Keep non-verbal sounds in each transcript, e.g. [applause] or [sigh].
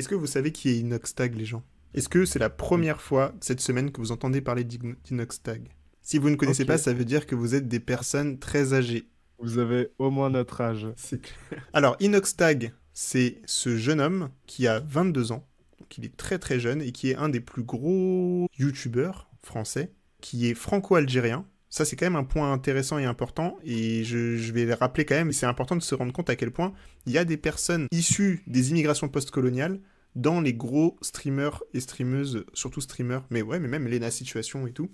Est-ce que vous savez qui est Inox Tag, les gens Est-ce que c'est la première fois cette semaine que vous entendez parler d'Inox Tag Si vous ne connaissez pas, ça veut dire que vous êtes des personnes très âgées. Vous avez au moins notre âge. C'est clair. Alors, Inox Tag, c'est ce jeune homme qui a 22 ans, donc il est très très jeune et qui est un des plus gros youtubeurs français, qui est franco-algérien. Ça, c'est quand même un point intéressant et important, et je, vais le rappeler quand même, c'est important de se rendre compte à quel point il y a des personnes issues des immigrations postcoloniales dans les gros streamers et streameuses, surtout streamers, mais ouais, mais même Lena Situation et tout,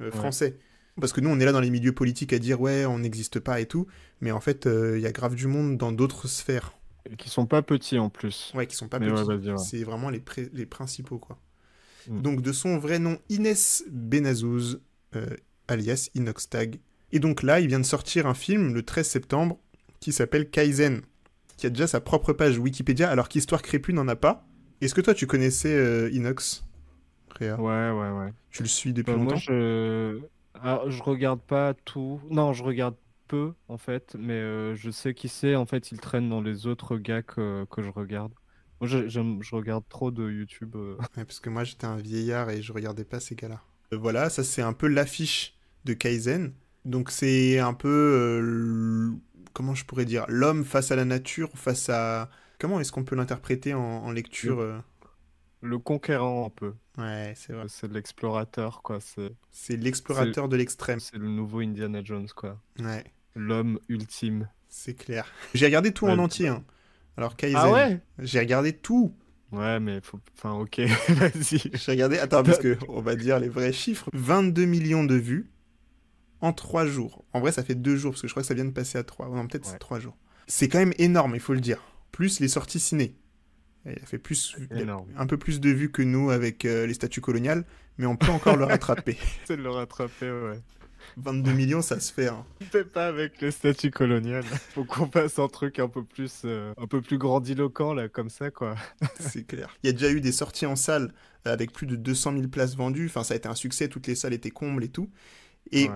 euh, français. Parce que nous, on est là dans les milieux politiques à dire ouais, on n'existe pas et tout, mais en fait, euh, il y a grave du monde dans d'autres sphères. qui sont pas petits en plus. Ouais, qui sont pas mais petits. C'est vraiment les, les, principaux, quoi. Mm. Donc, de son vrai nom, Inès Benazouz, euh, alias Inoxtag. Et donc là, il vient de sortir un film le 13 septembre qui s'appelle Kaizen, qui a déjà sa propre page Wikipédia, alors qu'Histoire Crépue n'en a pas. Est-ce que toi, tu connaissais euh, Inox Réa Ouais, ouais, ouais. Tu le suis depuis bah, longtemps moi, ah, je... regarde pas tout. Non, je regarde peu, en fait, mais euh, je sais qui c'est. En fait, il traîne dans les autres gars que, je regarde. Moi, je, regarde trop de YouTube. Euh. parce que moi, j'étais un vieillard et je regardais pas ces gars-là. Voilà, ça, c'est un peu l'affiche de Kaizen. Donc, c'est un peu. comment je pourrais dire L'homme face à la nature, face à Comment est-ce qu'on peut l'interpréter en, lecture euh le, conquérant, un peu. Ouais, c'est vrai. C'est l'explorateur, quoi. C'est l'explorateur de l'extrême. C'est le nouveau Indiana Jones, quoi. Ouais. L'homme ultime. C'est clair. J'ai regardé tout en entier. Hein. Alors, Kaizen. Ah ouais J'ai regardé tout. Ouais, mais faut. Enfin, ok, [laughs] vas-y. J'ai regardé. Attends, parce que on va dire les vrais chiffres. 22 millions de vues en 3 jours. En vrai, ça fait 2 jours, parce que je crois que ça vient de passer à 3. Non, peut-être c'est 3 jours. C'est quand même énorme, il faut le dire plus les sorties ciné. Il a fait plus, un peu plus de vues que nous avec euh, les statuts coloniales, mais on peut encore le [laughs] rattraper. C'est le rattraper, 22 millions, ça se fait. Hein. pas avec le statut colonial. Faut qu'on passe un truc un peu plus, euh, un peu plus grandiloquent là, comme ça quoi. [laughs] C'est clair. Il y a déjà eu des sorties en salle euh, avec plus de 200 000 places vendues. Enfin, ça a été un succès. Toutes les salles étaient combles et tout. Et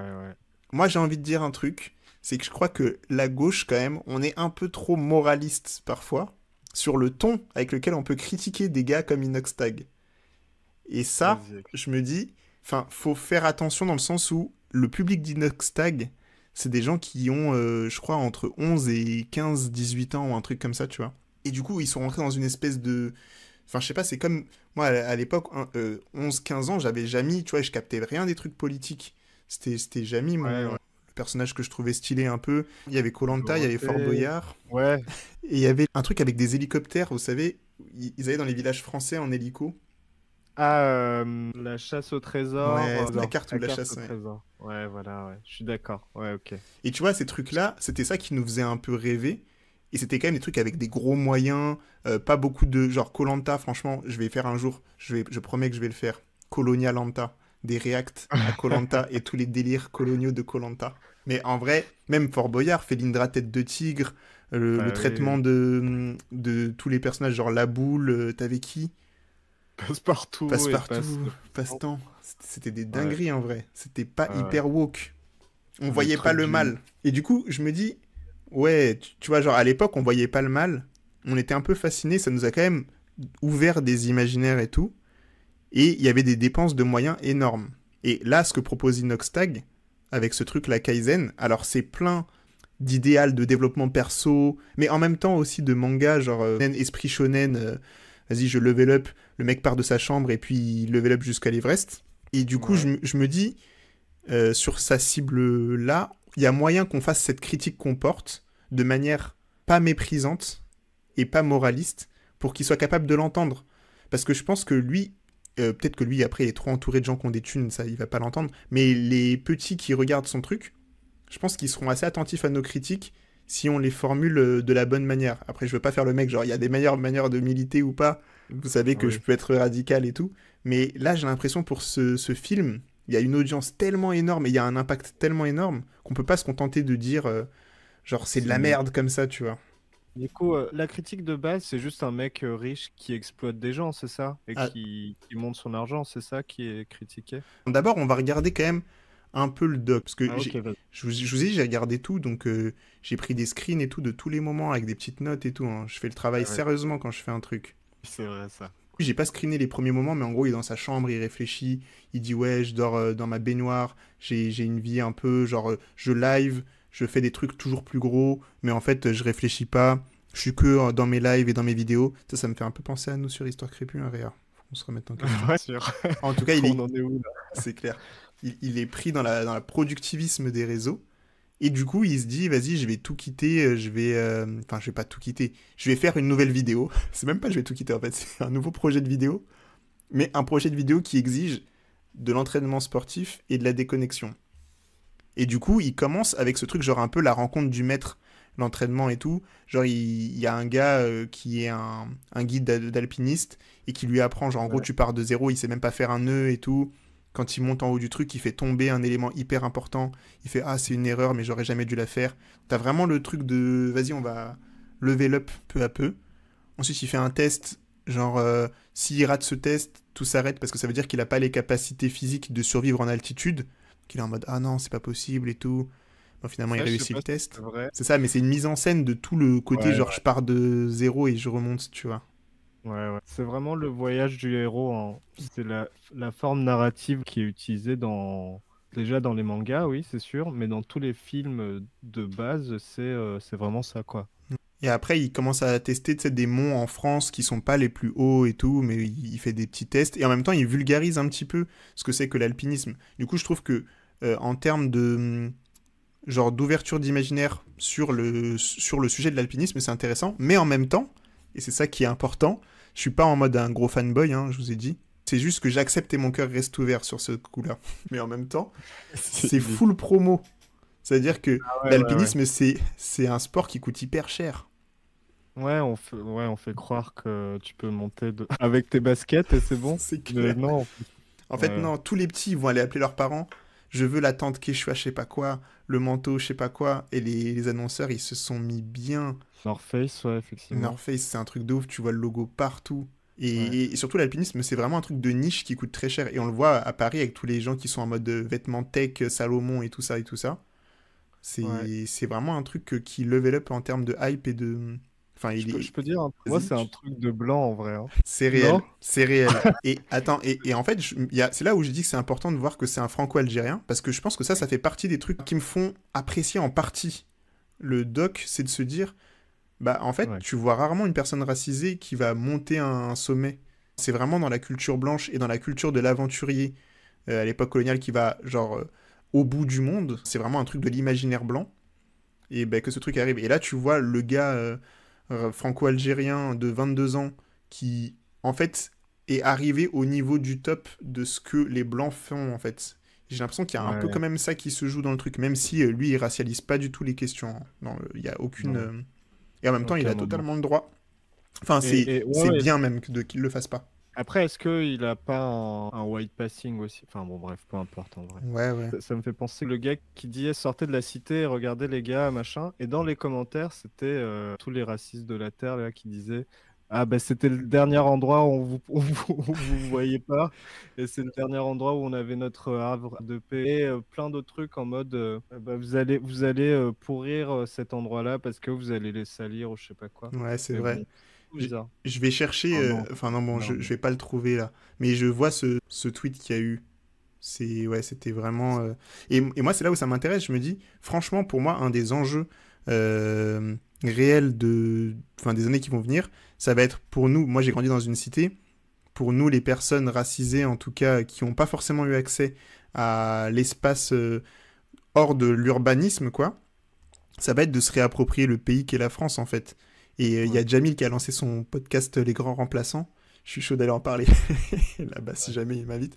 moi, j'ai envie de dire un truc c'est que je crois que la gauche, quand même, on est un peu trop moraliste parfois sur le ton avec lequel on peut critiquer des gars comme Inoxtag. Et ça, je me dis, enfin, faut faire attention dans le sens où le public d'Inoxtag, c'est des gens qui ont, euh, je crois, entre 11 et 15, 18 ans ou un truc comme ça, tu vois. Et du coup, ils sont rentrés dans une espèce de. Enfin, je sais pas, c'est comme. Moi, à l'époque, 11, 15 euh, ans, j'avais jamais, tu vois, je captais rien des trucs politiques. C'était jamais mon, personnage que je trouvais stylé un peu. Il y avait Colanta, il y avait Fort Boyard. Ouais. Et il y avait un truc avec des hélicoptères, vous savez, ils allaient dans les villages français en hélico. Ah, euh, la chasse au trésor. Ouais, oh, la carte ou la, chasse. Au Trésor. ouais, voilà, ouais. Je suis d'accord. Ouais, ok. Et tu vois, ces trucs-là, c'était ça qui nous faisait un peu rêver. Et c'était quand même des trucs avec des gros moyens, euh, pas beaucoup de. Genre, Colanta, franchement, je vais faire un jour, je, vais, je promets que je vais le faire. Colonialanta des reacts à [laughs] Colanta et tous les délires coloniaux de Colanta. Mais en vrai, même Fort Boyard, l'Indra tête de tigre, euh, le, traitement De, de tous les personnages, genre la boule, euh, t'avais qui Passe-partout. Passe-partout, passe-temps. C'était des dingueries en vrai. C'était pas hyper woke. On voyait pas le mal. Et du coup, je me dis, ouais, tu, tu vois, genre à l'époque, on voyait pas le mal. On était un peu fascinés, ça nous a quand même ouvert des imaginaires et tout et il y avait des dépenses de moyens énormes. Et là, ce que propose Inoxtag, avec ce truc, la Kaizen, alors c'est plein d'idéal de développement perso, mais en même temps aussi de manga, genre euh, esprit shonen, euh, vas-y, je level up, le mec part de sa chambre et puis il level up jusqu'à l'Everest. Et du coup, je, me dis, euh, sur sa cible-là, il y a moyen qu'on fasse cette critique qu'on porte de manière pas méprisante et pas moraliste pour qu'il soit capable de l'entendre. Parce que je pense que lui, euh, peut-être que lui, après, il est trop entouré de gens qui ont des thunes, ça, il va pas l'entendre. Mais les petits qui regardent son truc, je pense qu'ils seront assez attentifs à nos critiques si on les formule euh, de la bonne manière. Après, je veux pas faire le mec, genre, il y a des meilleures manières de militer ou pas. Vous savez que je peux être radical et tout. Mais là, j'ai l'impression pour ce, film, il y a une audience tellement énorme et il y a un impact tellement énorme qu'on peut pas se contenter de dire, euh, genre, c'est de la merde comme ça, tu vois. Du coup, euh, la critique de base, c'est juste un mec euh, riche qui exploite des gens, c'est ça Et ah. qui, monte son argent, c'est ça qui est critiqué D'abord, on va regarder quand même un peu le doc, parce que ah, je, vous, je, ai j'ai regardé tout, donc euh, j'ai pris des screens et tout de tous les moments avec des petites notes et tout. Hein. Je fais le travail ah sérieusement quand je fais un truc. C'est vrai ça. J'ai pas screené les premiers moments, mais en gros, il est dans sa chambre, il réfléchit, il dit ouais, je dors dans ma baignoire, j'ai une vie un peu genre, je live, je fais des trucs toujours plus gros, mais en fait, je réfléchis pas. Je suis que euh, dans mes lives et dans mes vidéos. Ça, ça me fait un peu penser à nous sur Histoire Crépue, on hein, Réa. Faut se remette en question. [laughs] En tout cas, il [laughs] est... C'est clair. Il, est pris dans la, productivisme des réseaux. Et du coup, il se dit, vas-y, je vais tout quitter, euh, je vais... Euh, enfin, je vais pas tout quitter. Je vais faire une nouvelle vidéo. [laughs] C'est même pas je vais tout quitter, en fait. C'est un nouveau projet de vidéo. Mais un projet de vidéo qui exige de l'entraînement sportif et de la déconnexion. Et du coup, il commence avec ce truc, genre un peu la rencontre du maître, l'entraînement et tout. Genre, il, y a un gars euh, qui est un, guide d'alpiniste et qui lui apprend, genre, en gros, tu pars de zéro, il sait même pas faire un nœud et tout. Quand il monte en haut du truc, il fait tomber un élément hyper important. Il fait Ah, c'est une erreur, mais j'aurais jamais dû la faire. T'as vraiment le truc de Vas-y, on va level up peu à peu. Ensuite, il fait un test. Genre, euh, s'il rate ce test, tout s'arrête parce que ça veut dire qu'il a pas les capacités physiques de survivre en altitude qu'il est en mode ah non, c'est pas possible et tout. finalement, il réussit le test. C'est ça, mais c'est une mise en scène de tout le côté genre je pars de zéro et je remonte, tu vois. Ouais, ouais. C'est vraiment le voyage du héros. Hein. C'est la, forme narrative qui est utilisée dans, Déjà dans les mangas, oui, c'est sûr, mais dans tous les films de base, c'est euh, c'est vraiment ça, quoi. Et après, il commence à tester des monts en France qui sont pas les plus hauts et tout, mais il fait des petits tests. Et en même temps, il vulgarise un petit peu ce que c'est que l'alpinisme. Du coup, je trouve que euh, en termes de mm, genre d'ouverture d'imaginaire sur le, sur le sujet de l'alpinisme, c'est intéressant. Mais en même temps, et c'est ça qui est important, je suis pas en mode un gros fanboy, hein, je vous ai dit c'est juste que j'accepte et mon cœur reste ouvert sur ce coup-là. [laughs] Mais en même temps, c'est full promo. C'est-à-dire que ah l'alpinisme, c'est un sport qui coûte hyper cher. Ouais on, fait, on fait croire que tu peux monter [laughs] avec tes baskets et c'est bon. [laughs] c'est clair. non. En fait, non, tous les petits vont aller appeler leurs parents. Je veux la tente Quechua, je sais pas quoi, le manteau, je sais pas quoi. Et les, les annonceurs, ils se sont mis bien. North Face, ouais, effectivement. North Face, c'est un truc de ouf. Tu vois le logo partout. Et, surtout, l'alpinisme, c'est vraiment un truc de niche qui coûte très cher. Et on le voit à Paris avec tous les gens qui sont en mode euh, vêtements tech, euh, Salomon et tout ça et tout ça. C'est vraiment un truc euh, qui level up en termes de hype et de. Enfin, je, peux, dire, moi, c'est un truc de blanc en vrai. Hein. C'est réel. C'est réel. [laughs] et attends, et, et en fait, c'est là où je dis que c'est important de voir que c'est un franco-algérien parce que je pense que ça, ça fait partie des trucs qui me font apprécier en partie le doc, c'est de se dire bah, en fait, tu vois rarement une personne racisée qui va monter un sommet. C'est vraiment dans la culture blanche et dans la culture de l'aventurier euh, à l'époque coloniale qui va, genre, euh, au bout du monde. C'est vraiment un truc de l'imaginaire blanc. Et ben que ce truc arrive. Et là, tu vois le gars euh, franco-algérien de 22 ans qui, en fait, est arrivé au niveau du top de ce que les blancs font, en fait. J'ai l'impression qu'il y a un peu quand même ça qui se joue dans le truc, même si lui, il racialise pas du tout les questions. Hein. Il n'y a aucune et en même temps, il a totalement le droit. Enfin, c'est bien même qu'il ne le fasse pas. Après, est-ce qu'il a pas un, white passing aussi Enfin bon, bref, peu importe en vrai. Ouais, Ça, me fait penser le gars qui disait sortez de la cité, et regardez les gars, machin. Et dans les commentaires, c'était euh, tous les racistes de la Terre là, qui disaient ah ben c'était le dernier endroit où on vous, [laughs] vous, voyez voyait pas. Et c'est le dernier endroit où on avait notre havre de paix euh, plein d'autres trucs en mode euh, ah, bah, vous allez vous allez euh, pourrir cet endroit-là parce que vous allez les salir ou je sais pas quoi. Ouais, c'est vrai. Je, vais chercher. Oh, enfin non, bon, Je, ne vais pas le trouver là. Mais je vois ce, tweet qu'il y a eu. C'est ouais, c'était vraiment. Et, et, moi, c'est là où ça m'intéresse. Je me dis, franchement, pour moi, un des enjeux réel de, enfin, des années qui vont venir, ça va être pour nous, moi j'ai grandi dans une cité, pour nous les personnes racisées en tout cas, qui n'ont pas forcément eu accès à l'espace euh, hors de l'urbanisme, quoi, ça va être de se réapproprier le pays qu'est la France en fait. Et euh, il y a Jamil qui a lancé son podcast Les Grands Remplaçants. Je suis chaud d'aller en parler [laughs] là-bas si jamais il m'invite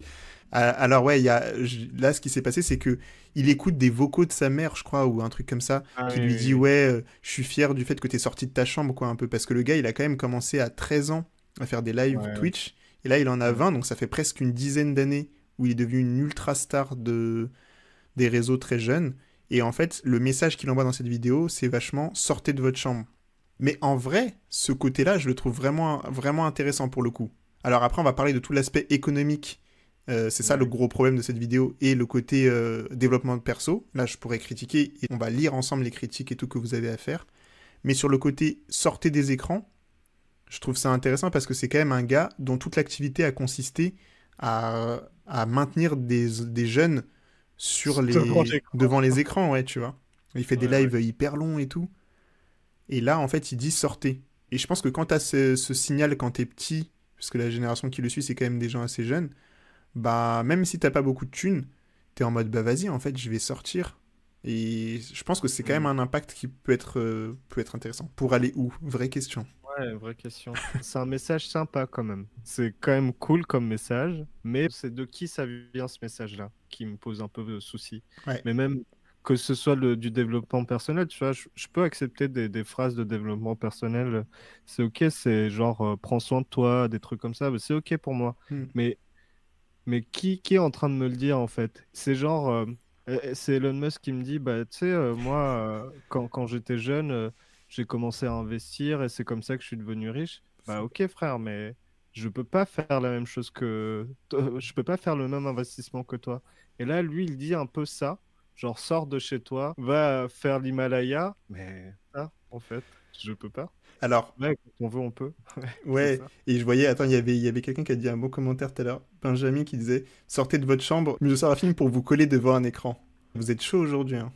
alors ouais, y là ce qui s'est passé c'est que il écoute des vocaux de sa mère, je crois, ou un truc comme ça, ah qui lui dit ouais, euh, je suis fier du fait que t'es sorti de ta chambre, quoi, un peu, parce que le gars il a quand même commencé à 13 ans à faire des lives Twitch, et là il en a 20, donc ça fait presque une dizaine d'années où il est devenu une ultra star de des réseaux très jeunes. Et en fait, le message qu'il envoie dans cette vidéo, c'est vachement sortez de votre chambre. Mais en vrai, ce côté-là, je le trouve vraiment, vraiment intéressant pour le coup. Alors après, on va parler de tout l'aspect économique euh, c'est ça le gros problème de cette vidéo et le côté euh, développement de perso. Là, je pourrais critiquer et on va lire ensemble les critiques et tout que vous avez à faire. Mais sur le côté sortez des écrans, je trouve ça intéressant parce que c'est quand même un gars dont toute l'activité a consisté à, maintenir des, jeunes sur les, devant les écrans, ouais, tu vois. Il fait des lives hyper longs et tout. Et là, en fait, il dit sortez. Et je pense que quand tu as ce, signal quand tu es petit, puisque la génération qui le suit, c'est quand même des gens assez jeunes, bah même si t'as pas beaucoup de thunes, t'es en mode bah vas-y en fait je vais sortir. Et je pense que c'est quand hmm. même un impact qui peut être, euh, peut être intéressant. Pour aller où Vraie question. Ouais, vraie question. c'est un message sympa quand même. C'est quand même cool comme message, mais c'est de qui ça vient ce message-là qui me pose un peu de soucis. Mais même que ce soit le, du développement personnel, tu vois, je, peux accepter des, des, phrases de développement personnel. C'est ok, c'est genre euh, prends soin de toi, des trucs comme ça, c'est ok pour moi. Hmm. Mais mais qui, qui est en train de me le dire en fait C'est genre, euh, euh, c'est Elon Musk qui me dit, bah tu sais, euh, moi, quand, quand j'étais jeune, j'ai commencé à investir et c'est comme ça que je suis devenu riche. Bah ok frère, mais je peux pas faire la même chose que, je peux pas faire le même investissement que toi. Et là, lui, il dit un peu ça, genre sors de chez toi, va faire l'Himalaya, mais en fait je peux pas. Alors, on veut, on peut. [laughs] ouais, et je voyais, attends, il y avait, y avait quelqu'un qui a dit un beau commentaire tout à l'heure, Benjamin, qui disait Sortez de votre chambre, je sors un film pour vous coller devant un écran. Vous êtes chaud aujourd'hui. Hein.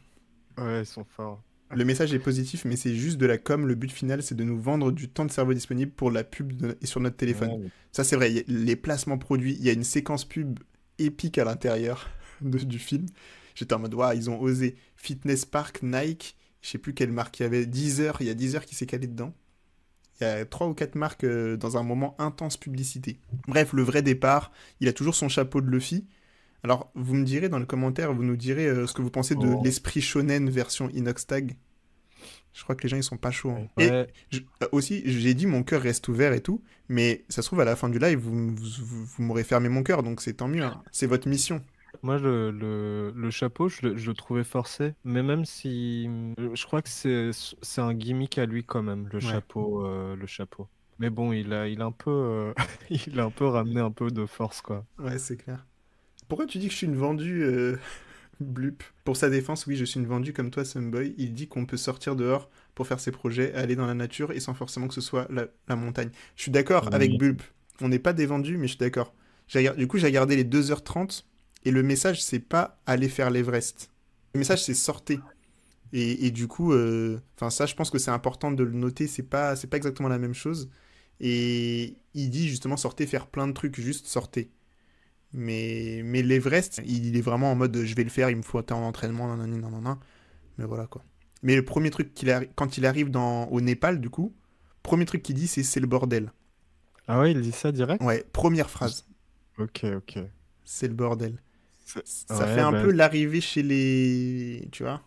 Ouais, ils sont forts. Le message est positif, mais c'est juste de la com. Le but final, c'est de nous vendre du temps de cerveau disponible pour la pub et sur notre téléphone. Ça, c'est vrai. Les placements produits, il y a une séquence pub épique à l'intérieur [laughs] du film. J'étais en mode, waouh, ils ont osé. Fitness Park, Nike, je sais plus quelle marque il y avait, heures. il y a heures qui s'est calé dedans. Il y a trois ou quatre marques euh, dans un moment intense publicité. Bref, le vrai départ, il a toujours son chapeau de Luffy. Alors, vous me direz dans les commentaires, vous nous direz euh, ce que vous pensez de oh. l'esprit shonen version Inox Tag. Je crois que les gens ils sont pas chauds. Hein. Et euh, aussi, j'ai dit mon cœur reste ouvert et tout, mais ça se trouve à la fin du live, vous, vous, m'aurez fermé mon cœur, donc c'est tant mieux. Hein. C'est votre mission. Moi, le, le, chapeau, je le, trouvais forcé. Mais même si. Euh, je crois que c'est un gimmick à lui, quand même, le chapeau. Euh, le chapeau. Mais bon, il a, il a un peu, euh, [laughs] il a un peu ramené un peu de force, quoi. Ouais, c'est clair. Pourquoi tu dis que je suis une vendue [laughs] Blup. Pour sa défense, oui, je suis une vendue comme toi, Sunboy. Il dit qu'on peut sortir dehors pour faire ses projets, aller dans la nature et sans forcément que ce soit la, montagne. Je suis d'accord avec Blup. On n'est pas des vendus, mais je suis d'accord. Du coup, j'ai regardé les 2h30 et le message, c'est pas aller faire l'Everest. Le message, c'est sortez. Et, du coup, euh, ça, je pense que c'est important de le noter. C'est pas, pas exactement la même chose. Et il dit justement sortez, faire plein de trucs, juste sortez. Mais, mais l'Everest, il, est vraiment en mode je vais le faire, il me faut un non non non non Mais voilà quoi. Mais le premier truc qu'il a, quand il arrive dans, au Népal, du coup, premier truc qu'il dit, c'est c'est le bordel. Ah ouais, il dit ça direct Ouais, première phrase. Ok, ok. C'est le bordel. Ça, fait un ben peu l'arrivée chez les. Tu vois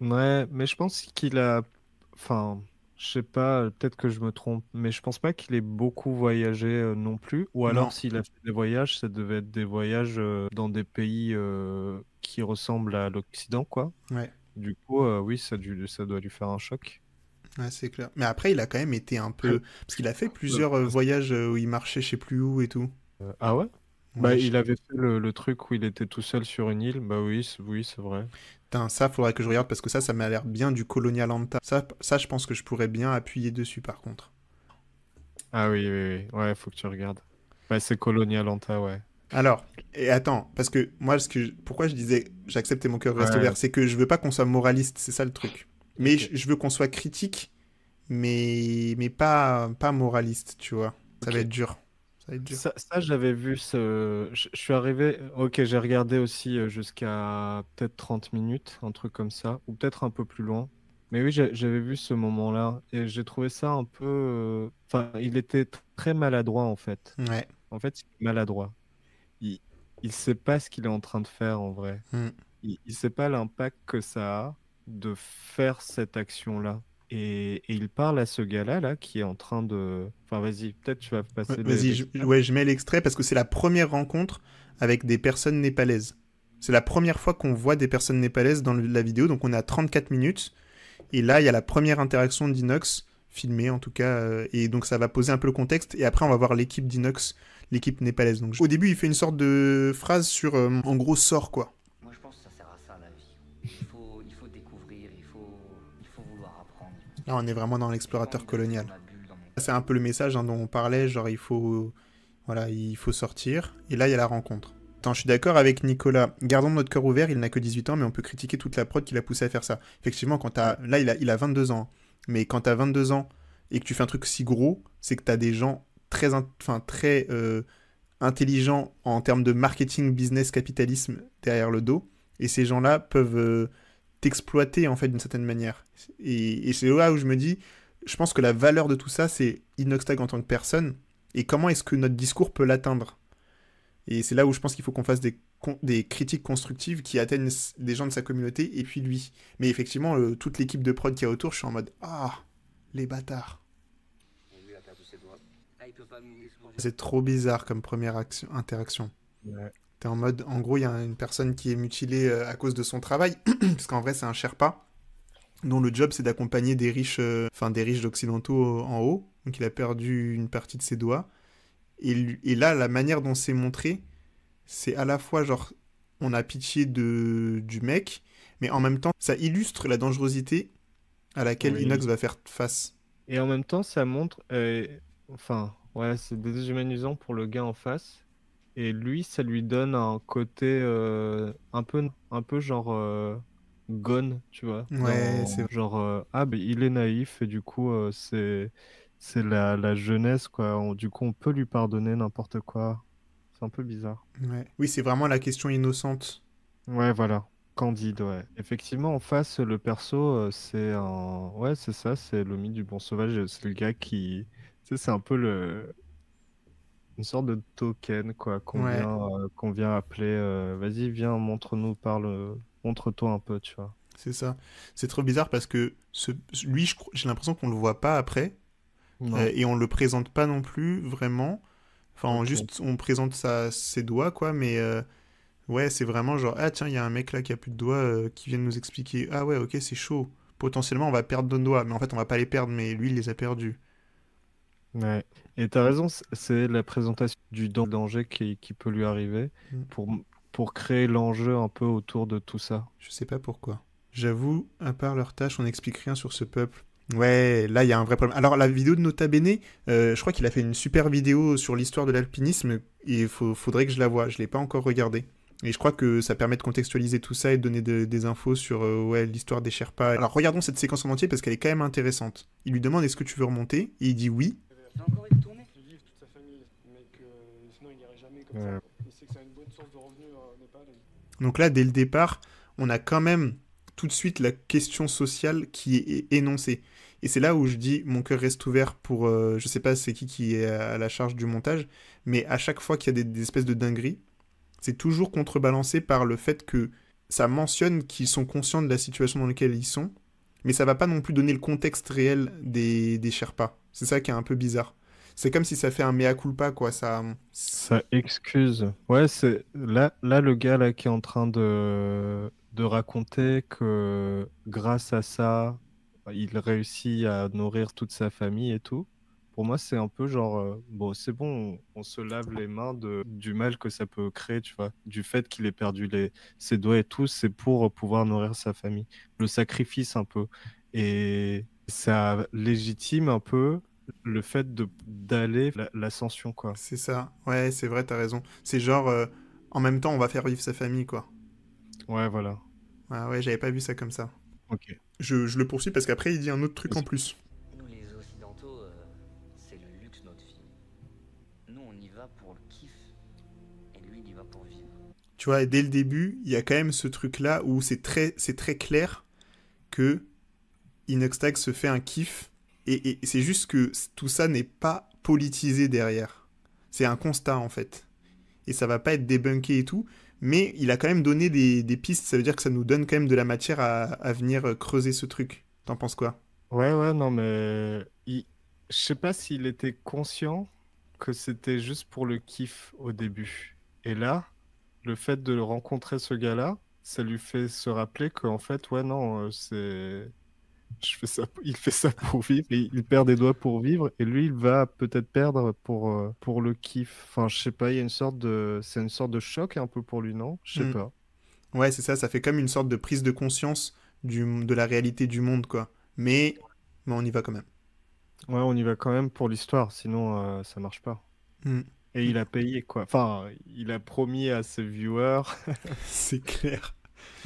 Ouais, mais je pense qu'il a. Enfin, je sais pas, peut-être que je me trompe, mais je pense pas qu'il ait beaucoup voyagé euh, non plus. Ou alors, s'il a fait des voyages, ça devait être des voyages euh, dans des pays euh, qui ressemblent à l'Occident, quoi. Ouais. Du coup, oui, ça, ça doit lui faire un choc. Ouais, c'est clair. Mais après, il a quand même été un peu. Parce qu'il a fait plusieurs voyages où il marchait, je sais plus où et tout. ah ouais bah, il avait fait le, truc où il était tout seul sur une île. Bah oui, oui, c'est vrai. Putain, ça, faudrait que je regarde parce que ça, ça m'a l'air bien du Colonial Anta. Ça, ça, je pense que je pourrais bien appuyer dessus par contre. Ah oui, oui, oui. Ouais, faut que tu regardes. Bah, c'est Colonial Anta, ouais. Alors, et attends, parce que moi, ce que pourquoi je disais j'acceptais mon cœur reste ouvert, c'est que je veux pas qu'on soit moraliste, c'est ça le truc. Mais je, veux qu'on soit critique, mais, mais pas, pas moraliste, tu vois. Ça va être dur. Ça, j'avais vu ce. Je, suis arrivé. Ok, j'ai regardé aussi euh, jusqu'à peut-être 30 minutes, un truc comme ça, ou peut-être un peu plus loin. Mais oui, j'avais vu ce moment-là et j'ai trouvé ça un peu. Euh, enfin, il était très maladroit en fait. Ouais. En fait, maladroit. Il, ne sait pas ce qu'il est en train de faire en vrai. Hmm. Il, ne sait pas l'impact que ça a de faire cette action-là. Et, il parle à ce gars-là là, qui est en train de. Enfin, vas-y, peut-être tu vas passer. Ouais, vas-y, je, ouais, je mets l'extrait parce que c'est la première rencontre avec des personnes népalaises. C'est la première fois qu'on voit des personnes népalaises dans la vidéo, donc on est à 34 minutes. Et là, il y a la première interaction d'Inox, filmée en tout cas, euh, et donc ça va poser un peu le contexte. Et après, on va voir l'équipe d'Inox, l'équipe népalaise. Donc, au début, il fait une sorte de phrase sur euh, en gros, sort quoi. Moi, je pense que ça sert à ça la vie. [laughs] Là, on est vraiment dans l'explorateur colonial. C'est un peu le message hein, dont on parlait, genre il faut, voilà, il faut sortir. Et là, il y a la rencontre. Attends, je suis d'accord avec Nicolas. Gardons notre cœur ouvert, il n'a que 18 ans, mais on peut critiquer toute la prod qui l'a poussé à faire ça. Effectivement, quand là, il a, il a 22 ans. Hein. Mais quand as 22 ans et que tu fais un truc si gros, c'est que t'as des gens très, enfin, très euh, intelligents en termes de marketing, business, capitalisme derrière le dos. Et ces gens-là peuvent... Euh, exploiter en fait d'une certaine manière. Et, c'est là où je me dis, je pense que la valeur de tout ça, c'est Inoxtag en tant que personne et comment est-ce que notre discours peut l'atteindre. Et c'est là où je pense qu'il faut qu'on fasse des, critiques constructives qui atteignent des gens de sa communauté et puis lui. Mais effectivement, toute l'équipe de prod qui est autour, je suis en mode Ah, les bâtards. Ah, c'est trop bizarre comme première action, interaction. T'es en mode, en gros, il y a une personne qui est mutilée euh, à cause de son travail, [clears throat] parce qu'en vrai, c'est un Sherpa, dont le job, c'est d'accompagner des riches, euh, enfin, des riches occidentaux euh, en haut. Donc, il a perdu une partie de ses doigts. Et, là, la manière dont c'est montré, c'est à la fois, genre, on a pitié de, du mec, mais en même temps, ça illustre la dangerosité à laquelle Inox va faire face. Et en même temps, ça montre, enfin, ouais, c'est déshumanisant pour le gars en face et lui, ça lui donne un côté euh, un, peu, un peu genre euh, gone, tu vois. Ouais, c'est Genre, euh, ah, mais il est naïf et du coup, c'est c'est la, la, jeunesse, quoi. du coup, on peut lui pardonner n'importe quoi. C'est un peu bizarre. Ouais. Oui, c'est vraiment la question innocente. Ouais, voilà. Candide, ouais. Effectivement, en face, le perso, c'est un. Ouais, c'est ça, c'est l'homme du bon sauvage. C'est le gars qui. Tu sais, c'est un peu le une sorte de token quoi qu'on vient, euh, vient, appeler euh, vas-y viens montre-nous parle montre-toi un peu tu vois c'est ça c'est trop bizarre parce que lui j'ai l'impression qu'on le voit pas après euh, et on le présente pas non plus vraiment enfin juste on présente sa, ses doigts quoi mais ouais c'est vraiment genre ah tiens il y a un mec là qui a plus de doigts qui vient nous expliquer ah ouais ok c'est chaud potentiellement on va perdre nos doigts mais en fait on va pas les perdre mais lui il les a perdus et tu as raison, c'est la présentation du danger qui, qui peut lui arriver mm. pour, pour créer l'enjeu un peu autour de tout ça. Je sais pas pourquoi. J'avoue, à part leur tâche, on n'explique rien sur ce peuple. Ouais, là, il y a un vrai problème. Alors, la vidéo de Nota Bene, euh, je crois qu'il a fait une super vidéo sur l'histoire de l'alpinisme. Il faudrait que je la voie. Je ne l'ai pas encore regardée. Et je crois que ça permet de contextualiser tout ça et de donner des infos sur euh, ouais, l'histoire des Sherpas. Alors regardons cette séquence en entier parce qu'elle est quand même intéressante. Il lui demande est-ce que tu veux remonter Et il dit oui. Donc là, dès le départ, on a quand même tout de suite la question sociale qui est énoncée. Et c'est là où je dis mon cœur reste ouvert pour, euh, je sais pas c'est qui qui est à la charge du montage, mais à chaque fois qu'il y a des, espèces de dingueries, c'est toujours contrebalancé par le fait que ça mentionne qu'ils sont conscients de la situation dans laquelle ils sont, mais ça va pas non plus donner le contexte réel des, des Sherpas. C'est ça qui est un peu bizarre. C'est comme si ça fait un mea culpa, quoi. Ça, euh, ça excuse. Ouais, c'est là, là, le gars là, qui est en train de... de raconter que grâce à ça, il réussit à nourrir toute sa famille et tout. Pour moi, c'est un peu genre, euh, bon, c'est bon, on, se lave les mains de, du mal que ça peut créer, tu vois, du fait qu'il ait perdu les, ses doigts et tout, c'est pour pouvoir nourrir sa famille. Le sacrifice un peu. Et ça légitime un peu le fait d'aller l'ascension, quoi. C'est ça. Ouais, c'est vrai, t'as raison. C'est genre, euh, en même temps, on va faire vivre sa famille, quoi. Ouais, voilà. Ah ouais, j'avais pas vu ça comme ça. Ok. Je, le poursuis parce qu'après, il dit un autre truc en plus. les Occidentaux, euh, c'est le luxe, notre vie. Nous, on y va pour le kiff. Et lui, il y va pour vivre. Tu vois, dès le début, il y a quand même ce truc-là où c'est très, c'est très clair que Inuxtag se fait un kiff. Et, c'est juste que tout ça n'est pas politisé derrière. C'est un constat en fait. Et ça va pas être débunké et tout. Mais il a quand même donné des, pistes. Ça veut dire que ça nous donne quand même de la matière à, venir euh, creuser ce truc. T'en penses quoi Ouais, ouais, non, mais je sais pas s'il était conscient que c'était juste pour le kiff au début. Et là, le fait de rencontrer ce gars-là, ça lui fait se rappeler qu'en fait, ouais, non, euh, c'est fais il fait ça pour vivre, il perd des doigts pour vivre, et lui, il va peut-être perdre pour, euh, pour le kiff. Enfin, je sais pas, il y a une sorte de, c'est une sorte de choc un peu pour lui, non Je sais hmm. pas. Ouais, c'est ça, ça fait comme une sorte de prise de conscience de la réalité du monde, quoi. Mais, on y va quand même. Ouais, on y va quand même pour l'histoire, sinon euh, ça marche pas. Hmm. Et il a payé, quoi. Enfin, il a promis à ses viewers. [laughs] c'est clair.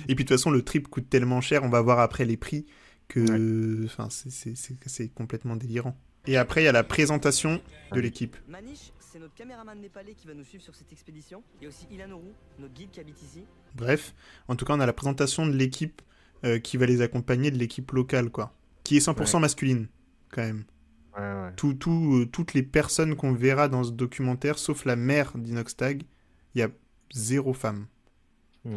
Et puis de toute façon, le trip coûte tellement cher, on va voir après les prix que enfin c'est complètement délirant. Et après, il y a la présentation de l'équipe. c'est notre caméraman népalais qui va nous suivre sur cette expédition. Il aussi notre guide qui Bref, en tout cas, on a la présentation de l'équipe euh, qui va les accompagner, de l'équipe locale, quoi. Qui est 100% masculine, quand même. Tout, euh, toutes les personnes qu'on verra dans ce documentaire, sauf la mère d'Inoxtag, il y a zéro femme.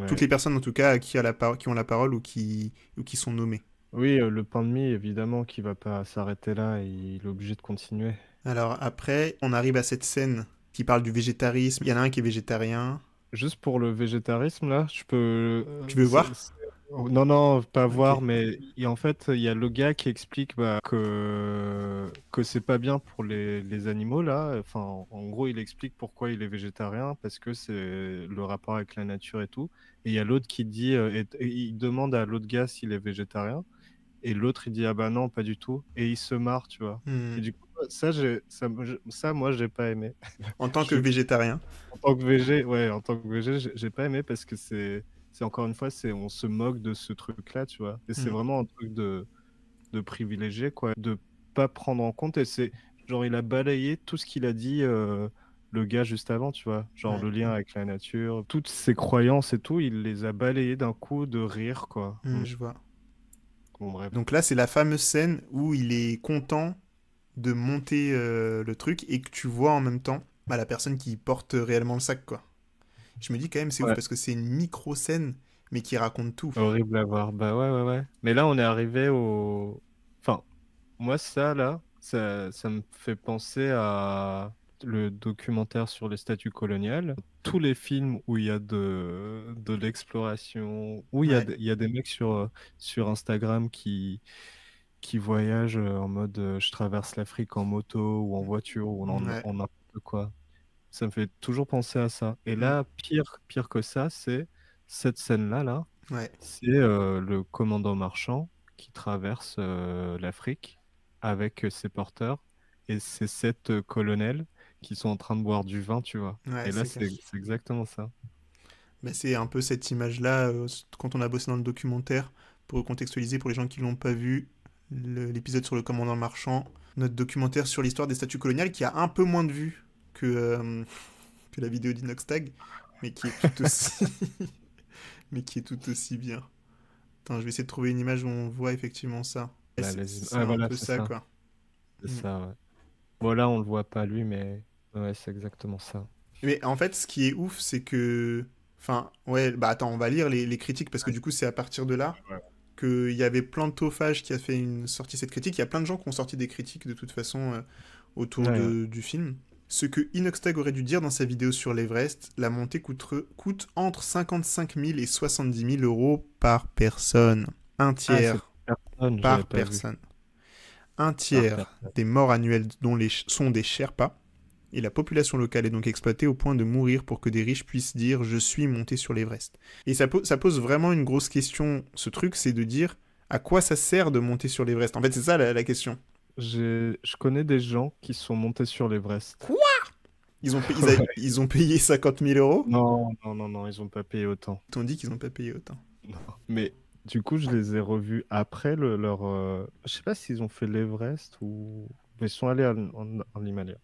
Toutes les personnes, en tout cas, qui, a la qui ont la parole ou qui, ou qui sont nommées. Oui, euh, le pain de mie, évidemment, qui va pas s'arrêter là, il est obligé de continuer. Alors après, on arrive à cette scène qui parle du végétarisme. Il y en a un qui est végétarien. Juste pour le végétarisme, là, je peux. Euh, tu veux voir Non, non, pas voir, mais en fait, il y a le gars qui explique bah, que, que c'est pas bien pour les... animaux, là. Enfin, en gros, il explique pourquoi il est végétarien, parce que c'est le rapport avec la nature et tout. Et il y a l'autre qui dit, euh, il demande à l'autre gars s'il est végétarien et l'autre il dit ah bah non pas du tout et il se marre tu vois hmm. et du coup ça j'ai ça moi j'ai pas aimé [laughs] en tant que végétarien en tant que végé ouais en tant que végé j'ai pas aimé parce que c'est c'est encore une fois c'est on se moque de ce truc là tu vois et c'est hmm. vraiment un truc de de privilégié quoi de pas prendre en compte et c'est genre il a balayé tout ce qu'il a dit euh, le gars juste avant tu vois genre le lien avec la nature toutes ses croyances et tout il les a balayées d'un coup de rire quoi hmm, je vois donc là, c'est la fameuse scène où il est content de monter euh, le truc et que tu vois en même temps bah, la personne qui porte réellement le sac, quoi. Je me dis quand même, c'est ouf parce que c'est une micro scène, mais qui raconte tout. Horrible à voir. Bah ouais, ouais, ouais. Mais là, on est arrivé au. Enfin, moi, ça, là, ça, ça me fait penser à le documentaire sur les statuts coloniales, tous les films où il y a de, de l'exploration, où il y, a y a des mecs sur, euh, sur Instagram qui, qui voyagent euh, en mode euh, je traverse l'Afrique en moto ou en voiture ou en, ouais. quoi. Ça me fait toujours penser à ça. Et là, mm. pire, pire que ça, c'est cette scène-là, là, c'est le commandant marchand qui traverse l'Afrique avec ses porteurs. Et c'est cette colonelle qui sont en train de boire du vin, tu vois. et là, c'est exactement ça. Bah, c'est un peu cette image-là, euh, quand on a bossé dans le documentaire, pour contextualiser pour les gens qui ne l'ont pas vu, l'épisode sur le commandant marchand, notre documentaire sur l'histoire des statues coloniales qui a un peu moins de vues que, euh, [laughs] la vidéo d'Inoxtag, mais qui est tout aussi... [laughs] mais qui est tout aussi bien. Attends, je vais essayer de trouver une image où on voit effectivement ça. Bah, c'est ah, un peu voilà, ça, quoi. C'est mm. ça, ouais. Voilà, on le voit pas lui, mais Ouais, c'est exactement ça. Mais en fait, ce qui est ouf, c'est que. Enfin, ouais, bah attends, on va lire les, critiques parce que du coup, c'est à partir de là qu'il y avait plein de Plantophage qui a fait une sortie cette critique. Il y a plein de gens qui ont sorti des critiques de toute façon euh, autour du film. Ce que Inoxtag aurait dû dire dans sa vidéo sur l'Everest, la montée coûte, entre 55 000 et 70 000 euros par ah, personne. Un tiers par personne. Un tiers des morts annuelles dont les sont des Sherpas et la population locale est donc exploitée au point de mourir pour que des riches puissent dire je suis monté sur l'Everest. Et ça, ça pose vraiment une grosse question, ce truc, c'est de dire à quoi ça sert de monter sur l'Everest En fait, c'est ça la, question. Je connais des gens qui sont montés sur l'Everest. Quoi ils ont, payé, ils, ont payé 50 000 euros Non, non, non, non, ils n'ont pas payé autant. T'ont dit qu'ils n'ont pas payé autant. Non, mais du coup, je les ai revus après leur. Je euh, Je sais pas s'ils ont fait l'Everest ou. Mais ils sont allés en, en Himalaya.